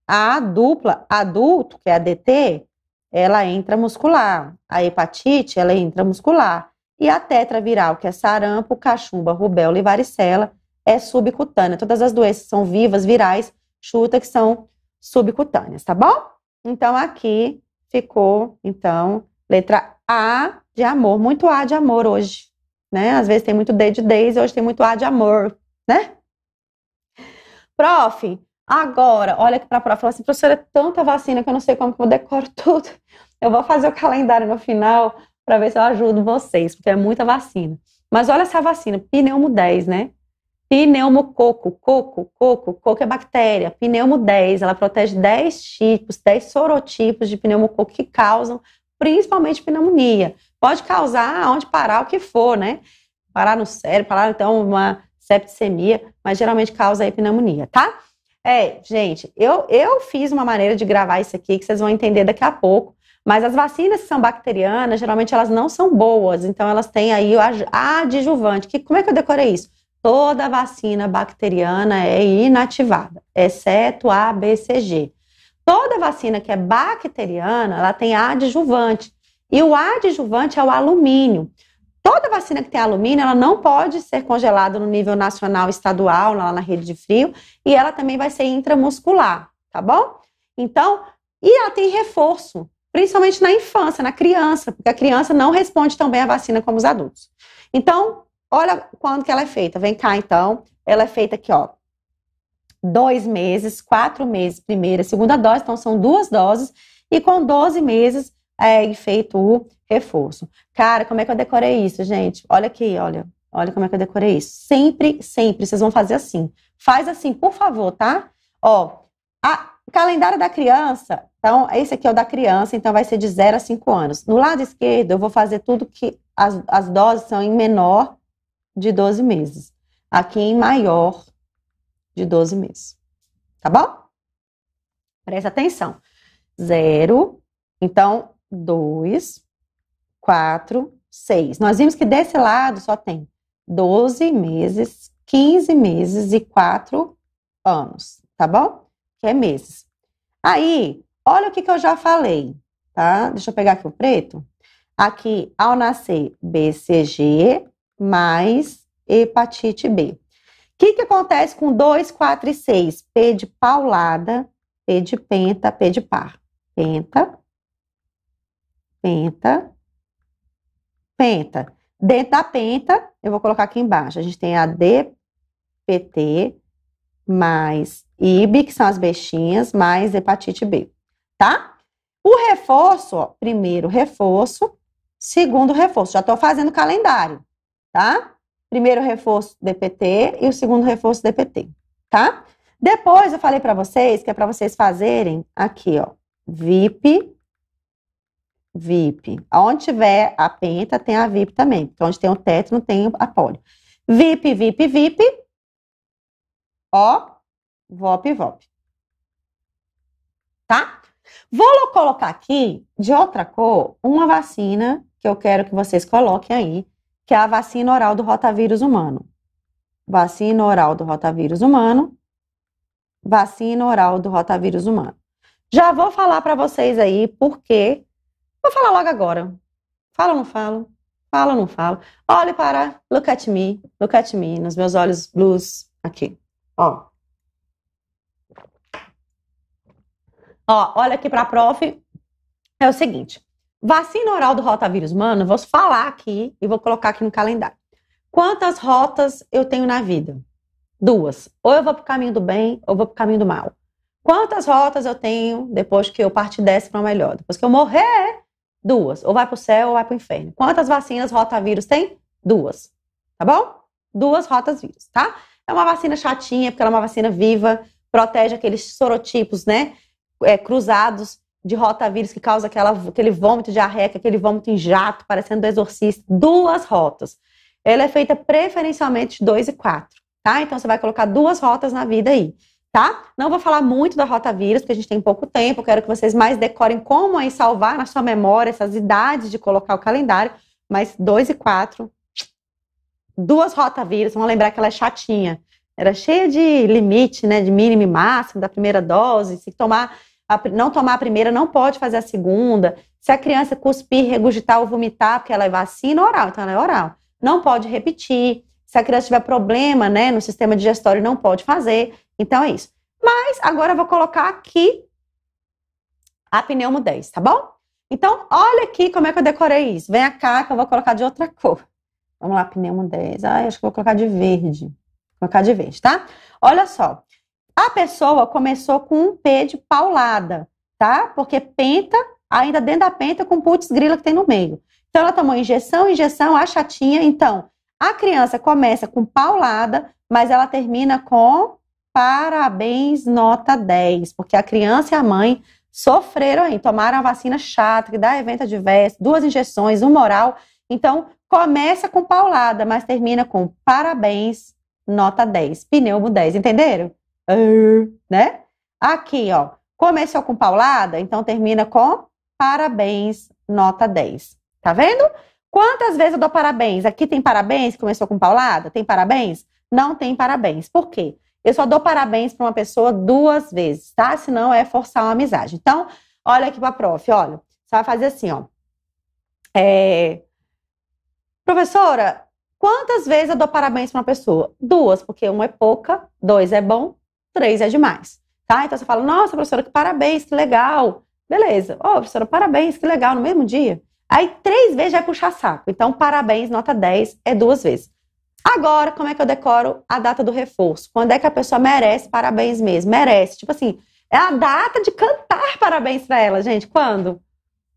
A dupla adulto, que é a DT, ela é intramuscular. A hepatite, ela é intramuscular. E a tetraviral, que é sarampo, cachumba, rubéola e varicela, é subcutânea. Todas as doenças são vivas, virais, chuta que são subcutâneas, tá bom? Então aqui ficou, então, letra A de amor, muito A de amor hoje, né? Às vezes tem muito D de e hoje tem muito A de amor, né? Prof, agora, olha aqui para prof, fala assim, professora, é tanta vacina que eu não sei como que eu decoro tudo. Eu vou fazer o calendário no final para ver se eu ajudo vocês, porque é muita vacina. Mas olha essa vacina, pneumo 10, né? Pneumococo, coco, coco, coco é bactéria. Pneumo 10, ela protege 10 tipos, 10 sorotipos de pneumococo que causam principalmente pneumonia. Pode causar onde parar o que for, né? Parar no cérebro, parar então uma septicemia, mas geralmente causa aí pneumonia, tá? É, gente, eu, eu fiz uma maneira de gravar isso aqui que vocês vão entender daqui a pouco, mas as vacinas que são bacterianas, geralmente elas não são boas, então elas têm aí o adjuvante. Que, como é que eu decorei isso? Toda vacina bacteriana é inativada, exceto a BCG. Toda vacina que é bacteriana, ela tem adjuvante. E o adjuvante é o alumínio. Toda vacina que tem alumínio, ela não pode ser congelada no nível nacional, estadual, lá na rede de frio, e ela também vai ser intramuscular, tá bom? Então, e ela tem reforço principalmente na infância, na criança, porque a criança não responde tão bem à vacina como os adultos. Então, olha quando que ela é feita. Vem cá, então. Ela é feita aqui, ó. Dois meses, quatro meses, primeira, segunda dose, então são duas doses, e com 12 meses é feito o reforço. Cara, como é que eu decorei isso, gente? Olha aqui, olha. Olha como é que eu decorei isso. Sempre, sempre, vocês vão fazer assim. Faz assim, por favor, tá? Ó, a calendário da criança então, esse aqui é o da criança, então vai ser de 0 a 5 anos. No lado esquerdo, eu vou fazer tudo que as, as doses são em menor de 12 meses. Aqui em maior de 12 meses. Tá bom? Presta atenção. 0, então 2, 4, 6. Nós vimos que desse lado só tem 12 meses, 15 meses e 4 anos, tá bom? Que é meses. Aí, Olha o que, que eu já falei, tá? Deixa eu pegar aqui o preto. Aqui, ao nascer, BCG mais hepatite B. O que, que acontece com 2, 4 e 6? P de paulada, P de penta, P de par. Penta, penta, penta. Dentro da penta, eu vou colocar aqui embaixo. A gente tem a DPT mais IB, que são as bexinhas, mais hepatite B tá? O reforço, ó, primeiro reforço, segundo reforço. Já estou fazendo o calendário, tá? Primeiro reforço DPT e o segundo reforço DPT, tá? Depois eu falei para vocês que é para vocês fazerem aqui, ó, VIP, VIP. Onde tiver a penta, tem a VIP também. Então, onde tem o teto, não tem a polio. VIP, VIP, VIP. Ó, VOP, VOP. Vou colocar aqui, de outra cor, uma vacina que eu quero que vocês coloquem aí, que é a vacina oral do rotavírus humano. Vacina oral do rotavírus humano. Vacina oral do rotavírus humano. Já vou falar para vocês aí porque Vou falar logo agora. Falo ou não falo? Falo ou não falo? Olhe para look at me, look at me, nos meus olhos blues aqui. Ó. Ó, olha aqui para a prof, é o seguinte. Vacina oral do rotavírus humano, vou falar aqui e vou colocar aqui no calendário. Quantas rotas eu tenho na vida? Duas. Ou eu vou pro caminho do bem, ou vou pro caminho do mal. Quantas rotas eu tenho depois que eu partir dessa para melhor? Depois que eu morrer, duas. Ou vai pro céu ou vai pro inferno. Quantas vacinas rotavírus tem? Duas. Tá bom? Duas rotas vírus, tá? É uma vacina chatinha, porque ela é uma vacina viva, protege aqueles sorotipos, né? é, cruzados de rotavírus que causa aquela, aquele vômito de arreca, aquele vômito em jato, parecendo do exorcista, duas rotas. Ela é feita preferencialmente de 2 e 4, tá? Então você vai colocar duas rotas na vida aí, tá? Não vou falar muito da rota vírus, porque a gente tem pouco tempo, quero que vocês mais decorem como aí salvar na sua memória essas idades de colocar o calendário, mas 2 e 4, duas rotavírus, vão lembrar que ela é chatinha. Era cheia de limite, né? De mínimo e máximo da primeira dose. Se tomar a, não tomar a primeira, não pode fazer a segunda. Se a criança cuspir, regurgitar ou vomitar, porque ela é vacina oral, então ela é oral. Não pode repetir. Se a criança tiver problema, né, no sistema digestório, não pode fazer. Então é isso. Mas agora eu vou colocar aqui a pneumo 10, tá bom? Então, olha aqui como é que eu decorei isso. Vem a que eu vou colocar de outra cor. Vamos lá, pneumo 10. Ai, acho que vou colocar de verde. Colocar de Verde, tá? Olha só. A pessoa começou com um P de paulada, tá? Porque penta, ainda dentro da penta, com putz grila que tem no meio. Então, ela tomou injeção, injeção, a chatinha. Então, a criança começa com paulada, mas ela termina com parabéns, nota 10. Porque a criança e a mãe sofreram aí, tomaram a vacina chata, que dá evento adverso, duas injeções, um moral. Então, começa com paulada, mas termina com parabéns, nota 10. Pneumo 10, entenderam? Uh, né? Aqui, ó. Começou com paulada, então termina com parabéns, nota 10. Tá vendo? Quantas vezes eu dou parabéns? Aqui tem parabéns, começou com paulada? Tem parabéns? Não tem parabéns. Por quê? Eu só dou parabéns para uma pessoa duas vezes, tá? Senão é forçar uma amizade. Então, olha aqui para prof, olha. Você vai fazer assim, ó. É... Professora, Quantas vezes eu dou parabéns para uma pessoa? Duas, porque uma é pouca, dois é bom, três é demais. Tá? Então você fala, nossa, professora, que parabéns, que legal. Beleza. Ô, oh, professora, parabéns, que legal, no mesmo dia. Aí três vezes já é puxar saco. Então, parabéns, nota 10 é duas vezes. Agora, como é que eu decoro a data do reforço? Quando é que a pessoa merece parabéns mesmo? Merece. Tipo assim, é a data de cantar parabéns para ela, gente. Quando?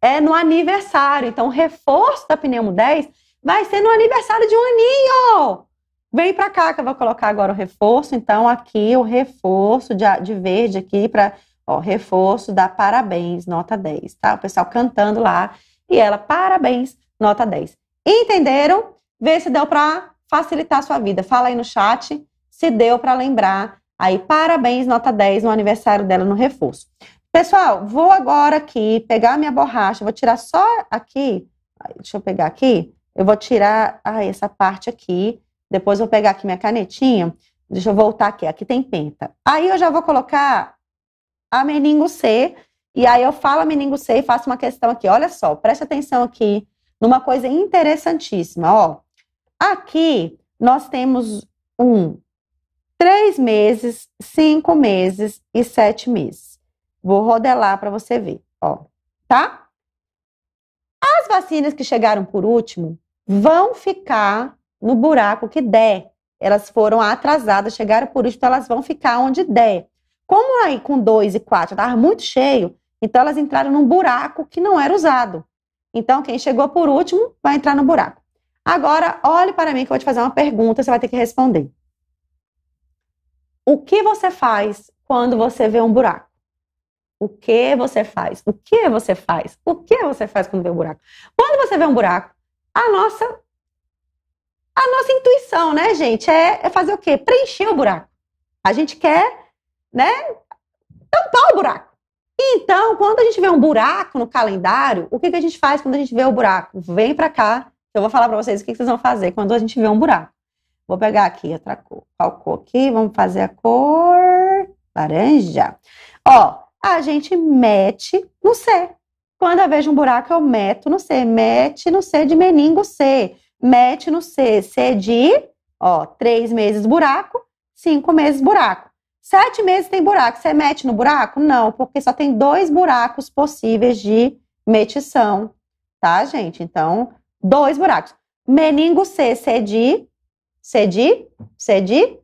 É no aniversário. Então, o reforço da pneumo 10 Vai ser no aniversário de um aninho! Vem para cá que eu vou colocar agora o reforço. Então, aqui o reforço de, de verde aqui para ó, reforço Da parabéns, nota 10, tá? O pessoal cantando lá e ela parabéns, nota 10. Entenderam? Vê se deu para facilitar a sua vida. Fala aí no chat se deu para lembrar. Aí parabéns, nota 10 no aniversário dela no reforço. Pessoal, vou agora aqui pegar minha borracha, vou tirar só aqui, deixa eu pegar aqui eu vou tirar ah, essa parte aqui, depois vou pegar aqui minha canetinha, deixa eu voltar aqui, aqui tem penta. Aí eu já vou colocar a meningo C, e aí eu falo a meningo C e faço uma questão aqui. Olha só, preste atenção aqui numa coisa interessantíssima, ó. Aqui nós temos um três meses, cinco meses e sete meses. Vou rodelar para você ver, ó, tá? As vacinas que chegaram por último, vão ficar no buraco que der. Elas foram atrasadas, chegaram por isso, então elas vão ficar onde der. Como aí com 2 e 4 estava muito cheio, então elas entraram num buraco que não era usado. Então quem chegou por último vai entrar no buraco. Agora, olhe para mim que eu vou te fazer uma pergunta, você vai ter que responder. O que você faz quando você vê um buraco? O que você faz? O que você faz? O que você faz quando vê um buraco? Quando você vê um buraco, a nossa a nossa intuição, né, gente? É, é fazer o quê? Preencher o buraco. A gente quer, né, tampar o buraco. Então, quando a gente vê um buraco no calendário, o que, que a gente faz quando a gente vê o buraco? Vem para cá, eu vou falar para vocês o que, que vocês vão fazer quando a gente vê um buraco. Vou pegar aqui outra cor. Qual cor aqui? Vamos fazer a cor laranja. Ó, a gente mete no C. Quando eu vejo um buraco, eu meto no C. Mete no C de meningo C. Mete no C. C de, ó, três meses buraco, cinco meses buraco. Sete meses tem buraco. Você mete no buraco? Não, porque só tem dois buracos possíveis de metição, tá, gente? Então, dois buracos. Meningo C, C de, C de, C de,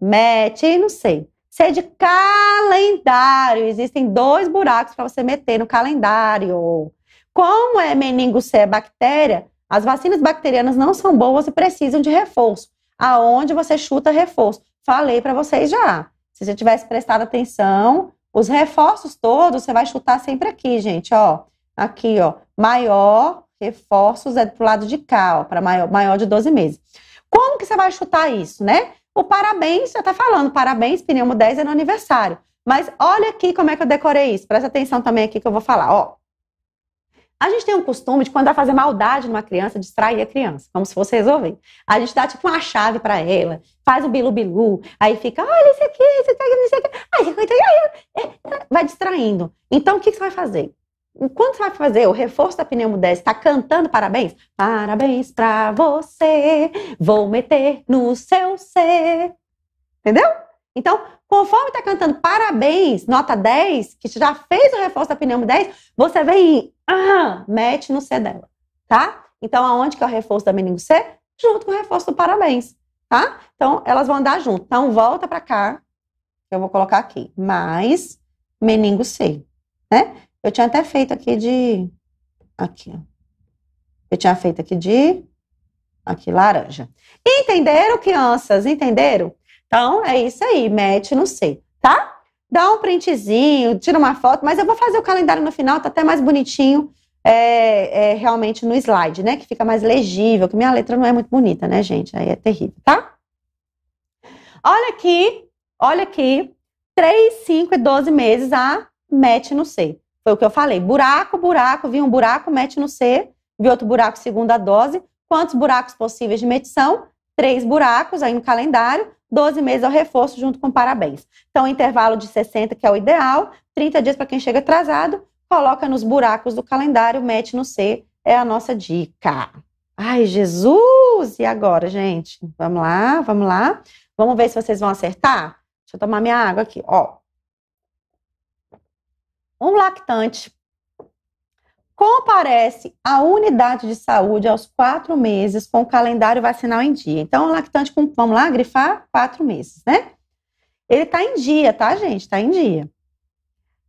mete no C ser é de calendário. Existem dois buracos para você meter no calendário. Como é meningo C é bactéria, as vacinas bacterianas não são boas e precisam de reforço. Aonde você chuta reforço? Falei para vocês já. Se você tivesse prestado atenção, os reforços todos você vai chutar sempre aqui, gente, ó. Aqui, ó. Maior, reforços é pro lado de cá, ó, para maior, maior de 12 meses. Como que você vai chutar isso, né? O parabéns, já está falando, parabéns, pneu 10 é no aniversário. Mas olha aqui como é que eu decorei isso. Presta atenção também aqui que eu vou falar. Ó, a gente tem um costume de, quando vai fazer maldade numa criança, distrair a criança, como se fosse resolver. A gente dá tipo uma chave para ela, faz o bilu-bilu, aí fica, olha isso aqui, isso aqui, isso aqui, é, vai distraindo. Então, o que, que você vai fazer? Quando você vai fazer o reforço da 10, está cantando parabéns? Parabéns pra você, vou meter no seu C. Entendeu? Então, conforme está cantando parabéns, nota 10, que já fez o reforço da 10, você vem e ah, mete no C dela, tá? Então, aonde que é o reforço da meningo C? Junto com o reforço do parabéns, tá? Então, elas vão andar junto. Então, volta pra cá, eu vou colocar aqui, mais meningo C, né? Eu tinha até feito aqui de. Aqui, ó. Eu tinha feito aqui de. Aqui, laranja. Entenderam, crianças? Entenderam? Então, é isso aí. Mete no C, tá? Dá um printzinho, tira uma foto, mas eu vou fazer o calendário no final, tá até mais bonitinho. É, é, realmente no slide, né? Que fica mais legível, que minha letra não é muito bonita, né, gente? Aí é terrível, tá? Olha aqui, olha aqui, 3, 5 e 12 meses a mete no C. Foi o que eu falei. Buraco, buraco, vi um buraco, mete no C, vi outro buraco, segunda dose. Quantos buracos possíveis de medição? Três buracos aí no calendário, 12 meses ao reforço junto com parabéns. Então, intervalo de 60, que é o ideal, 30 dias para quem chega atrasado, coloca nos buracos do calendário, mete no C, é a nossa dica. Ai, Jesus! E agora, gente? Vamos lá, vamos lá. Vamos ver se vocês vão acertar? Deixa eu tomar minha água aqui, ó um lactante comparece à unidade de saúde aos quatro meses com o calendário vacinal em dia. Então, o lactante, com, vamos lá, grifar quatro meses, né? Ele tá em dia, tá, gente? Tá em dia.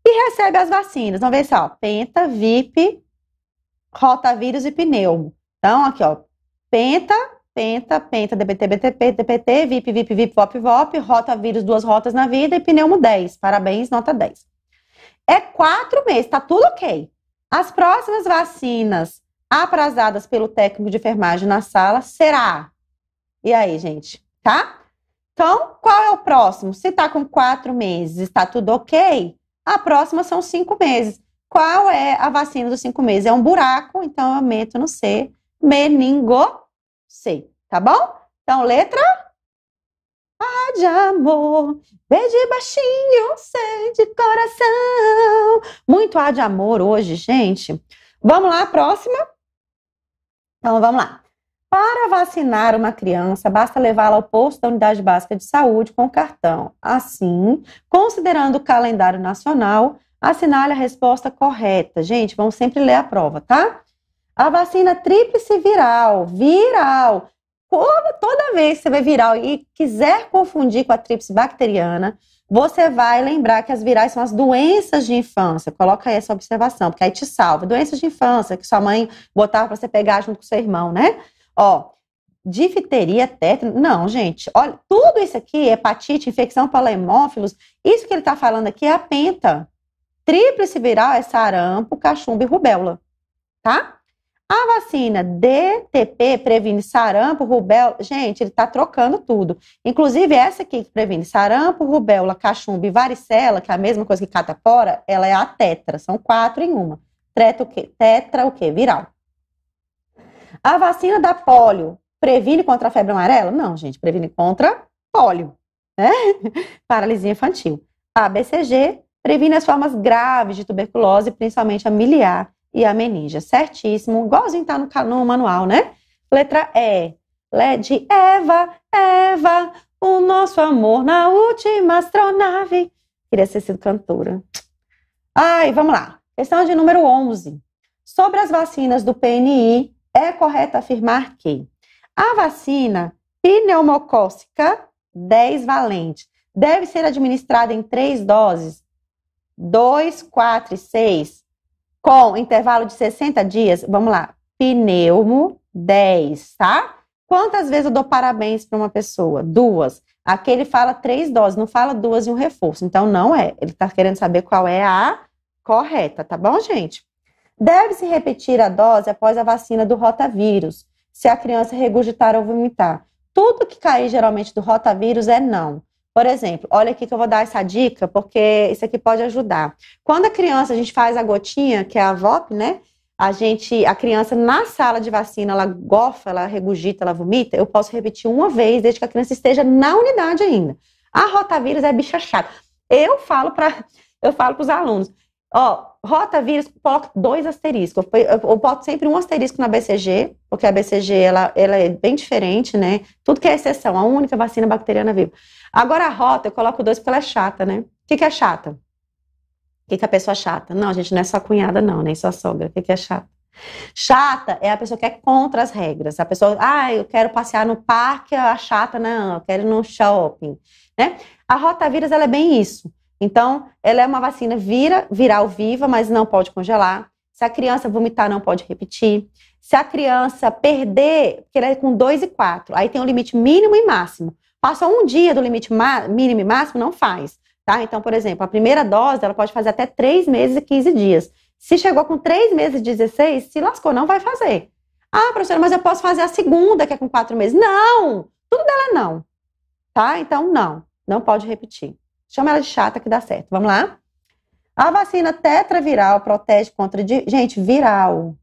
E recebe as vacinas. Vamos ver só. Penta, VIP, rotavírus e pneumo. Então, aqui, ó. Penta, penta, penta, DPT, BTP, DPT, VIP, VIP, VIP, VOP, VOP, rotavírus, duas rotas na vida e pneumo 10. Parabéns, nota 10 é quatro meses, está tudo ok. As próximas vacinas aprazadas pelo técnico de enfermagem na sala será. E aí, gente, tá? Então, qual é o próximo? Se está com quatro meses, está tudo ok? A próxima são cinco meses. Qual é a vacina dos cinco meses? É um buraco, então eu meto no C, meningo C, tá bom? Então, letra ah, de amor, beijo baixinho, sei de coração. Muito ah de amor hoje, gente. Vamos lá, próxima? Então vamos lá. Para vacinar uma criança, basta levá-la ao posto da Unidade Básica de Saúde com o cartão. Assim, considerando o calendário nacional, assinale a resposta correta. Gente, vamos sempre ler a prova, tá? A vacina tríplice viral, viral, toda vez que você vai viral e quiser confundir com a trips bacteriana, você vai lembrar que as virais são as doenças de infância. Coloca aí essa observação, porque aí te salva. Doenças de infância que sua mãe botava para você pegar junto com seu irmão, né? Ó, difteria, tétano. Não, gente, olha, tudo isso aqui, hepatite, infecção para isso que ele está falando aqui é a penta. Tríplice viral é sarampo, cachumba e rubéola, tá? A vacina DTP previne sarampo, rubéola. Gente, ele está trocando tudo. Inclusive, essa aqui que previne sarampo, rubéola, cachumba e varicela, que é a mesma coisa que catapora, ela é a tetra. São quatro em uma. Treta o quê? Tetra o quê? Viral. A vacina da polio previne contra a febre amarela? Não, gente, previne contra polio, né? Paralisia infantil. A BCG previne as formas graves de tuberculose, principalmente a miliar e a meninja, Certíssimo, igualzinho tá no, no manual, né? Letra E. Led, Eva, Eva, o nosso amor na última astronave. Queria ter sido cantora. Ai, vamos lá. Questão de número 11. Sobre as vacinas do PNI, é correto afirmar que a vacina pneumocócica 10 valente deve ser administrada em três doses, 2, 4 e 6, com intervalo de 60 dias, vamos lá, pneumo 10, tá? Quantas vezes eu dou parabéns para uma pessoa? Duas. Aqui ele fala três doses, não fala duas e um reforço. Então não é. Ele está querendo saber qual é a correta, tá bom, gente? Deve-se repetir a dose após a vacina do rotavírus, se a criança regurgitar ou vomitar. Tudo que cair geralmente do rotavírus é não. Por exemplo, olha aqui que eu vou dar essa dica, porque isso aqui pode ajudar. Quando a criança, a gente faz a gotinha, que é a VOP, né? A gente, a criança na sala de vacina, ela gofa, ela regurgita, ela vomita. Eu posso repetir uma vez, desde que a criança esteja na unidade ainda. A rotavírus é bicha chata. Eu falo para eu falo para os alunos, Ó, rotavírus, coloco dois asteriscos. Eu, eu, eu, boto sempre um asterisco na BCG, porque a BCG ela, ela é bem diferente, né? Tudo que é exceção, a única vacina bacteriana viva. Agora a rota, eu coloco dois porque ela é chata, né? O que, que é chata? O que, que é a pessoa chata? Não, gente, não é só cunhada, não, nem né? só sogra. O que, que é chata? Chata é a pessoa que é contra as regras. A pessoa, ah, eu quero passear no parque, a chata, não, eu quero ir no shopping, né? A rotavírus, ela é bem isso. Então, ela é uma vacina vira, viral viva, mas não pode congelar. Se a criança vomitar, não pode repetir. Se a criança perder, porque ela é com 2 e 4, aí tem o um limite mínimo e máximo. Passou um dia do limite mínimo e máximo, não faz. Tá? Então, por exemplo, a primeira dose ela pode fazer até 3 meses e 15 dias. Se chegou com 3 meses e 16, se lascou, não vai fazer. Ah, professora, mas eu posso fazer a segunda, que é com 4 meses. Não! Tudo dela é não. Tá? Então, não. Não pode repetir. Chama ela de chata que dá certo. Vamos lá? A vacina tetraviral protege contra. De... Gente, viral.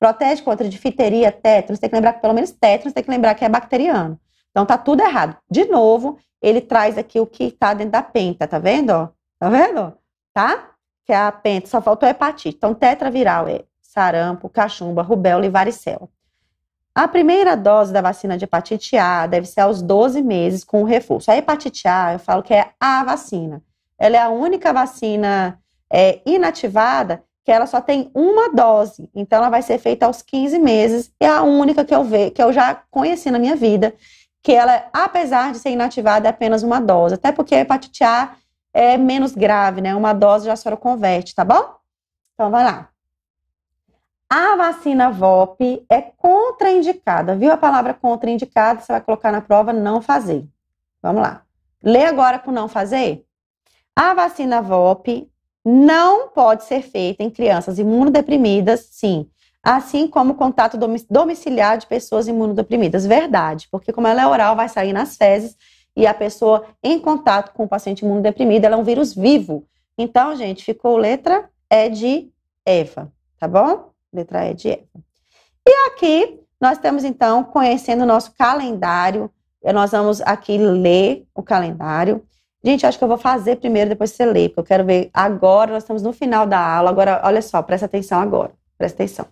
Protege contra difteria, tetra Você tem que lembrar que, pelo menos, tetra você tem que lembrar que é bacteriano. Então, tá tudo errado. De novo, ele traz aqui o que tá dentro da penta, tá vendo? Ó? Tá vendo? Tá? Que é a penta, só faltou hepatite. Então, tetraviral é sarampo, cachumba, rubéola e varicela. A primeira dose da vacina de hepatite A deve ser aos 12 meses com o reforço. A hepatite A, eu falo que é a vacina. Ela é a única vacina é, inativada que ela só tem uma dose. Então, ela vai ser feita aos 15 meses. É a única que eu, ve, que eu já conheci na minha vida, que ela, apesar de ser inativada, é apenas uma dose. Até porque a hepatite A é menos grave, né? Uma dose já a senhora converte, tá bom? Então, vai lá. A vacina VOP é contraindicada. Viu a palavra contraindicada? Você vai colocar na prova não fazer. Vamos lá. Lê agora com não fazer. A vacina VOP não pode ser feita em crianças imunodeprimidas, sim. Assim como contato domiciliar de pessoas imunodeprimidas. Verdade, porque como ela é oral, vai sair nas fezes e a pessoa em contato com o paciente imunodeprimido, ela é um vírus vivo. Então, gente, ficou letra é de Eva, tá bom? letra E de Eva. E aqui nós temos então conhecendo o nosso calendário. Nós vamos aqui ler o calendário. Gente, acho que eu vou fazer primeiro, depois você lê, porque eu quero ver agora. Nós estamos no final da aula. Agora, olha só, presta atenção agora. Presta atenção.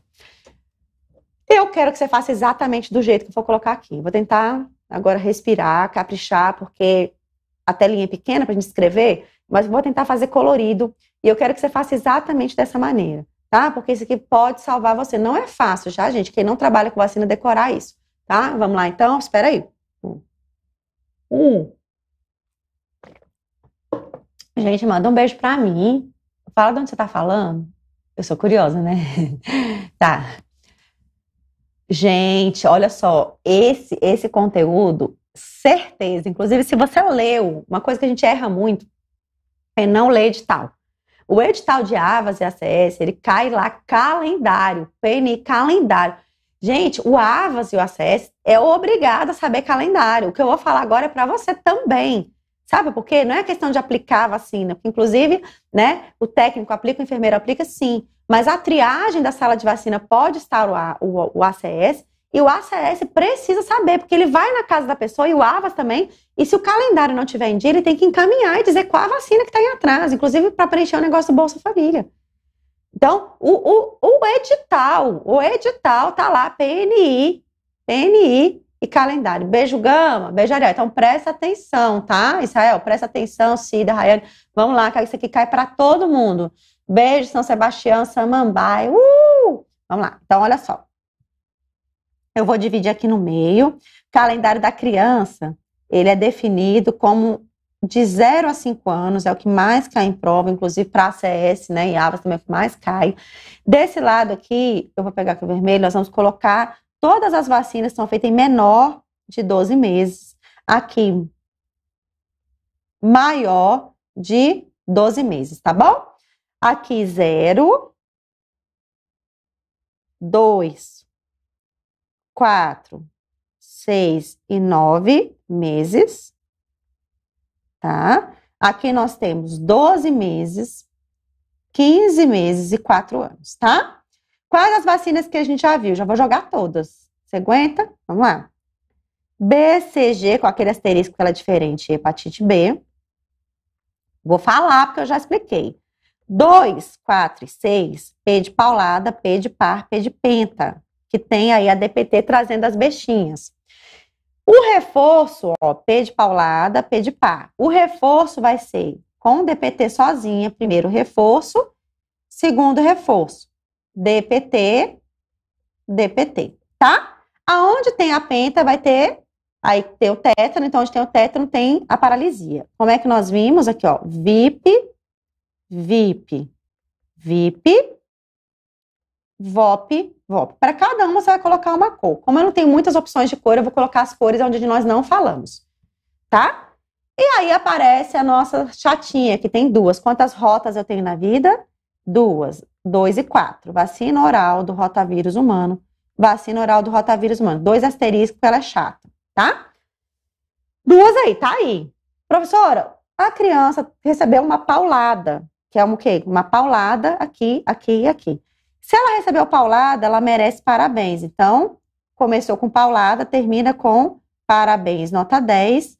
Eu quero que você faça exatamente do jeito que eu vou colocar aqui. Vou tentar agora respirar, caprichar, porque a telinha é pequena para a gente escrever, mas vou tentar fazer colorido. E eu quero que você faça exatamente dessa maneira tá? Porque isso aqui pode salvar você. Não é fácil, já, tá, gente? Quem não trabalha com vacina, decorar isso, tá? Vamos lá, então? Espera aí. Um. Gente, manda um beijo pra mim. Fala de onde você tá falando. Eu sou curiosa, né? tá. Gente, olha só, esse esse conteúdo, certeza, inclusive se você leu, uma coisa que a gente erra muito é não ler edital. O edital de AVAS e ACS, ele cai lá calendário, PNI, calendário. Gente, o AVAS e o ACS é obrigado a saber calendário. O que eu vou falar agora é para você também. Sabe por quê? Não é questão de aplicar a vacina, porque inclusive, né, o técnico aplica, o enfermeiro aplica, sim. Mas a triagem da sala de vacina pode estar o, o, o ACS e o ACS precisa saber, porque ele vai na casa da pessoa e o AVAS também. E se o calendário não tiver em dia, ele tem que encaminhar e dizer qual a vacina que está em atraso, inclusive para preencher o negócio do Bolsa Família. Então, o, o, o edital, o edital tá lá, PNI, PNI e calendário. Beijo, Gama, beijo, Ariel. Então, presta atenção, tá? Israel, presta atenção, Cida, Rayane. Vamos lá, que isso aqui cai para todo mundo. Beijo, São Sebastião, Samambaia. Uh! Vamos lá. Então, olha só. Eu vou dividir aqui no meio. Calendário da criança, ele é definido como de 0 a 5 anos, é o que mais cai em prova, inclusive para a CS, né, e AVAS também é o que mais cai. Desse lado aqui, eu vou pegar aqui o vermelho, nós vamos colocar todas as vacinas que são feitas em menor de 12 meses. Aqui, maior de 12 meses, tá bom? Aqui, 0, 2, quatro, seis e nove meses, tá? Aqui nós temos 12 meses, 15 meses e 4 anos, tá? Quais as vacinas que a gente já viu? Já vou jogar todas. Você aguenta? Vamos lá. BCG, com aquele asterisco que ela é diferente, hepatite B. Vou falar porque eu já expliquei. 2, 4 e 6, P de paulada, P de par, P de penta que tem aí a DPT trazendo as bexinhas. O reforço, ó, P de paulada, P de pá. O reforço vai ser com DPT sozinha, primeiro reforço, segundo reforço. DPT, DPT, tá? Aonde tem a penta vai ter aí tem o tétano, então onde tem o tétano tem a paralisia. Como é que nós vimos aqui, ó? VIP, VIP, VIP, VOP, VOP. Para cada uma você vai colocar uma cor. Como eu não tenho muitas opções de cor, eu vou colocar as cores onde nós não falamos, tá? E aí aparece a nossa chatinha, que tem duas. Quantas rotas eu tenho na vida? Duas. Dois e quatro. Vacina oral do rotavírus humano. Vacina oral do rotavírus humano. Dois asteriscos, porque ela é chata, tá? Duas aí, tá aí. Professora, a criança recebeu uma paulada, que é um o quê? Uma paulada aqui, aqui e aqui. Se ela recebeu paulada, ela merece parabéns. Então, começou com paulada, termina com parabéns, nota 10.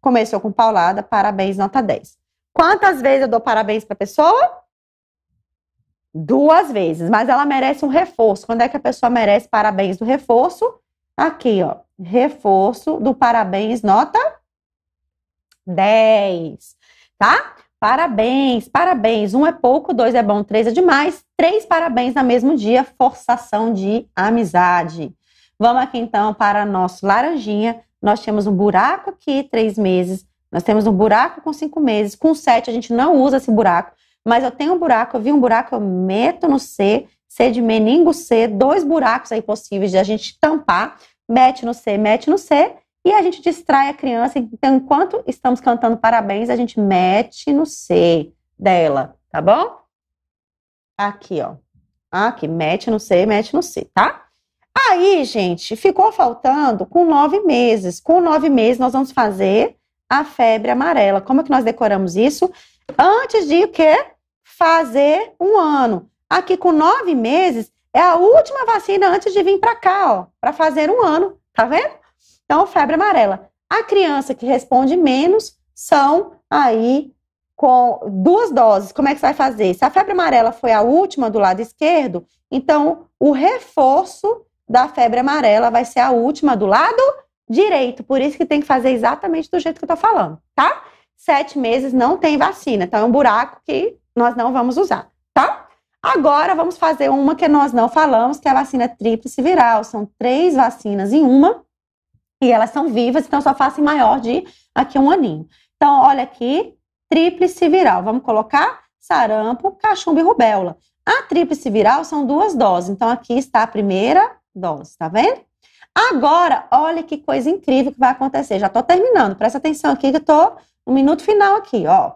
Começou com paulada, parabéns, nota 10. Quantas vezes eu dou parabéns para a pessoa? Duas vezes, mas ela merece um reforço. Quando é que a pessoa merece parabéns do reforço? Aqui, ó, reforço do parabéns, nota 10, tá? parabéns, parabéns. Um é pouco, dois é bom, três é demais. Três parabéns no mesmo dia, forçação de amizade. Vamos aqui então para nosso laranjinha. Nós temos um buraco aqui, três meses. Nós temos um buraco com cinco meses. Com sete, a gente não usa esse buraco. Mas eu tenho um buraco, eu vi um buraco, eu meto no C. C de meningo C, dois buracos aí possíveis de a gente tampar. Mete no C, mete no C. E a gente distrai a criança. Então, enquanto estamos cantando parabéns, a gente mete no C dela, tá bom? Aqui, ó. Aqui, mete no C, mete no C, tá? Aí, gente, ficou faltando com nove meses. Com nove meses, nós vamos fazer a febre amarela. Como é que nós decoramos isso? Antes de o quê? Fazer um ano. Aqui, com nove meses, é a última vacina antes de vir para cá, ó, para fazer um ano. Tá vendo? Então, febre amarela. A criança que responde menos são aí com duas doses. Como é que você vai fazer? Se a febre amarela foi a última do lado esquerdo, então o reforço da febre amarela vai ser a última do lado direito. Por isso que tem que fazer exatamente do jeito que eu tô falando, tá? Sete meses não tem vacina, então é um buraco que nós não vamos usar, tá? Agora vamos fazer uma que nós não falamos, que é a vacina tríplice viral. São três vacinas em uma. E elas são vivas, então só fazem maior de aqui um aninho. Então, olha aqui, tríplice viral. Vamos colocar sarampo, cachumba e rubéola. A tríplice viral são duas doses. Então, aqui está a primeira dose, tá vendo? Agora, olha que coisa incrível que vai acontecer. Já estou terminando. Presta atenção aqui que eu estou no minuto final aqui, ó.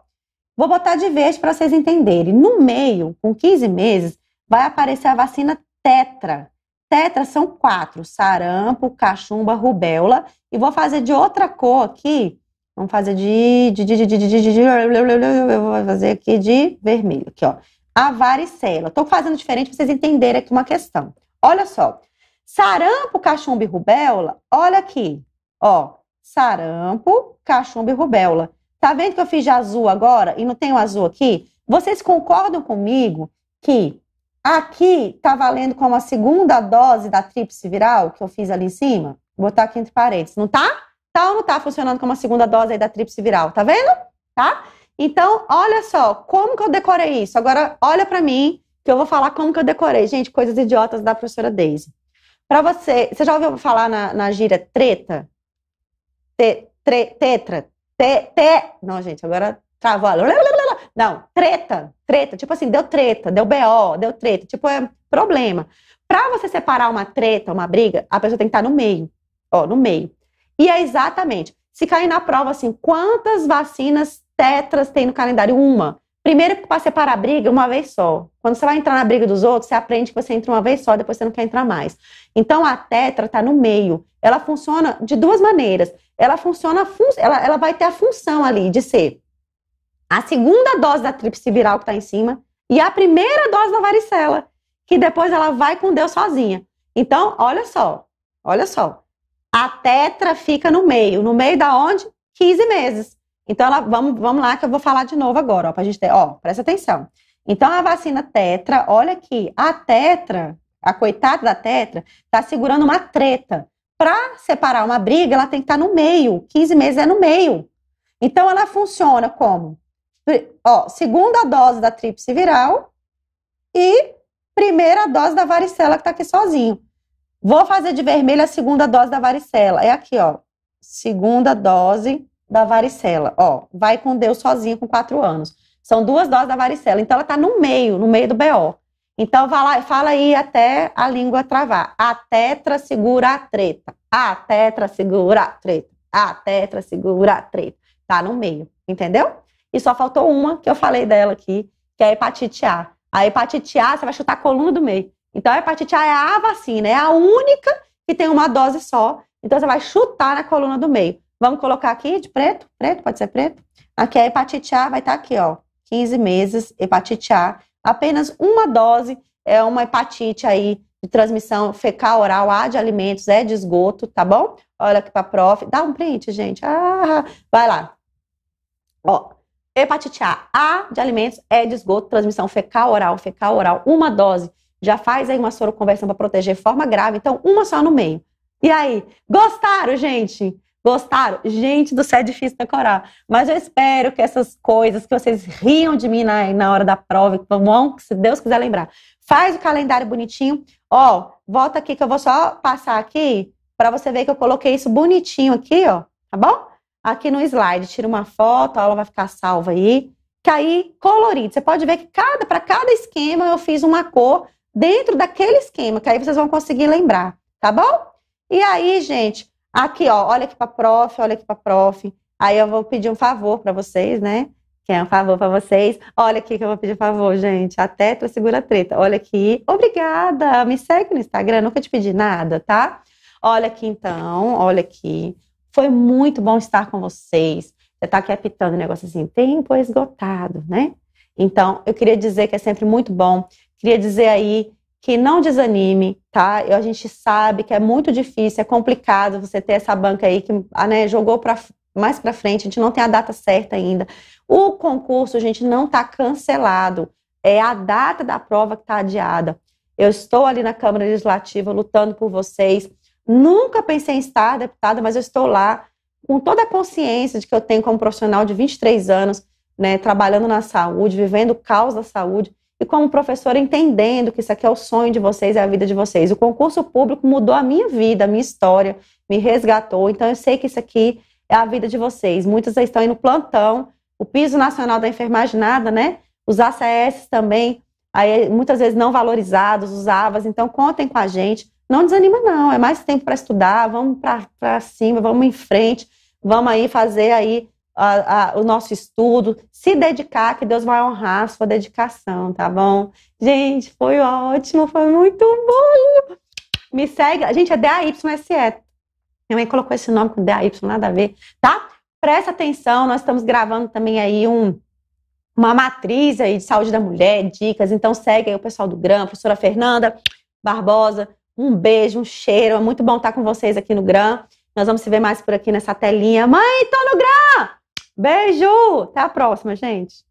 Vou botar de verde para vocês entenderem. No meio, com 15 meses, vai aparecer a vacina tetra, Tetra são quatro: sarampo, cachumba, rubéola. E vou fazer de outra cor aqui. Vamos fazer de. de, de, de, de, de, eu vou fazer aqui de vermelho, aqui, ó. A varicela. Estou fazendo diferente para vocês entenderem aqui uma questão. Olha só. Sarampo, cachumba e rubéola, olha aqui. Ó, sarampo, cachumba e rubéola. Tá vendo que eu fiz de azul agora e não tem o azul aqui? Vocês concordam comigo que Aqui tá valendo como a segunda dose da tríplice viral que eu fiz ali em cima. Vou botar aqui entre parênteses. Não tá? Tá ou não tá funcionando como a segunda dose aí da tríplice viral? Tá vendo? Tá? Então, olha só, como que eu decorei isso? Agora, olha para mim, que eu vou falar como que eu decorei. Gente, coisas idiotas da professora Daisy. Para você, você já ouviu falar na, na gíria treta? Te, tre, tetra? Te, te, não, gente, agora travou. Não, treta, treta. Tipo assim, deu treta, deu BO, deu treta. Tipo, é problema. Para você separar uma treta, uma briga, a pessoa tem que estar tá no meio. Ó, no meio. E é exatamente. Se cair na prova, assim, quantas vacinas tetras tem no calendário? Uma. Primeiro, para separar a briga, uma vez só. Quando você vai entrar na briga dos outros, você aprende que você entra uma vez só, depois você não quer entrar mais. Então, a tetra está no meio. Ela funciona de duas maneiras. Ela funciona, ela, ela vai ter a função ali de ser a segunda dose da tríplice viral que está em cima e a primeira dose da varicela, que depois ela vai com Deus sozinha. Então, olha só, olha só. A tetra fica no meio. No meio da onde? 15 meses. Então, ela, vamos, vamos lá que eu vou falar de novo agora, ó, pra gente ter, ó, presta atenção. Então, a vacina tetra, olha aqui, a tetra, a coitada da tetra, tá segurando uma treta. Pra separar uma briga, ela tem que estar tá no meio. 15 meses é no meio. Então, ela funciona como ó, segunda dose da tríplice viral e primeira dose da varicela que está aqui sozinho. Vou fazer de vermelho a segunda dose da varicela. É aqui, ó. Segunda dose da varicela. Ó, vai com Deus sozinho com quatro anos. São duas doses da varicela. Então ela tá no meio, no meio do BO. Então lá, fala aí até a língua travar. A tetra segura a treta. A tetra segura a treta. A tetra segura a treta. Tá no meio, entendeu? e só faltou uma que eu falei dela aqui, que é a hepatite A. A hepatite A, você vai chutar a coluna do meio. Então, a hepatite A é a vacina, é a única que tem uma dose só. Então, você vai chutar na coluna do meio. Vamos colocar aqui de preto? Preto, pode ser preto? Aqui a hepatite A vai estar tá aqui, ó. 15 meses, hepatite A. Apenas uma dose é uma hepatite aí de transmissão fecal oral, A de alimentos, é de esgoto, tá bom? Olha aqui pra prof. Dá um print, gente. Ah, vai lá. Ó, Hepatite A. A de alimentos é de esgoto, transmissão fecal-oral, fecal-oral. Uma dose já faz aí uma soroconversão para proteger forma grave. Então, uma só no meio. E aí? Gostaram, gente? Gostaram? Gente do céu, é difícil decorar. Mas eu espero que essas coisas, que vocês riam de mim na, na hora da prova, que vão, se Deus quiser lembrar. Faz o calendário bonitinho. Ó, volta aqui que eu vou só passar aqui para você ver que eu coloquei isso bonitinho aqui, ó. Tá bom? aqui no slide, tira uma foto, a aula vai ficar salva aí. Que aí, colorido, você pode ver que cada para cada esquema eu fiz uma cor dentro daquele esquema, que aí vocês vão conseguir lembrar, tá bom? E aí, gente, aqui, ó, olha aqui para prof, olha aqui para prof. Aí eu vou pedir um favor para vocês, né? Que é um favor para vocês. Olha aqui que eu vou pedir um favor, gente. A Tetra segura a treta. Olha aqui. Obrigada. Me segue no Instagram, nunca te pedi nada, tá? Olha aqui então, olha aqui. Foi muito bom estar com vocês. Você está apitando um negócio assim, tempo esgotado, né? Então, eu queria dizer que é sempre muito bom. Queria dizer aí que não desanime, tá? Eu, a gente sabe que é muito difícil, é complicado você ter essa banca aí que ah, né, jogou pra, mais para frente, a gente não tem a data certa ainda. O concurso, gente, não está cancelado. É a data da prova que está adiada. Eu estou ali na Câmara Legislativa lutando por vocês. Nunca pensei em estar deputada, mas eu estou lá com toda a consciência de que eu tenho como profissional de 23 anos, né, trabalhando na saúde, vivendo o caos da saúde, e como professora entendendo que isso aqui é o sonho de vocês, é a vida de vocês. O concurso público mudou a minha vida, a minha história, me resgatou, então eu sei que isso aqui é a vida de vocês. Muitas estão aí no plantão, o piso nacional da enfermagem nada, né? Os ACS também, aí muitas vezes não valorizados, os AVAs, então contem com a gente não desanima, não. É mais tempo para estudar, vamos para cima, vamos em frente, vamos aí fazer aí a, a, o nosso estudo, se dedicar, que Deus vai honrar a sua dedicação, tá bom? Gente, foi ótimo, foi muito bom. Me segue, a gente é DAYSE. Minha mãe colocou esse nome com DAY, nada a ver, tá? Presta atenção, nós estamos gravando também aí um, uma matriz aí de saúde da mulher, dicas. Então segue aí o pessoal do GRAM, professora Fernanda Barbosa, um beijo, um cheiro. É muito bom estar com vocês aqui no Gram. Nós vamos se ver mais por aqui nessa telinha. Mãe, tô no Gram! Beijo! Até a próxima, gente.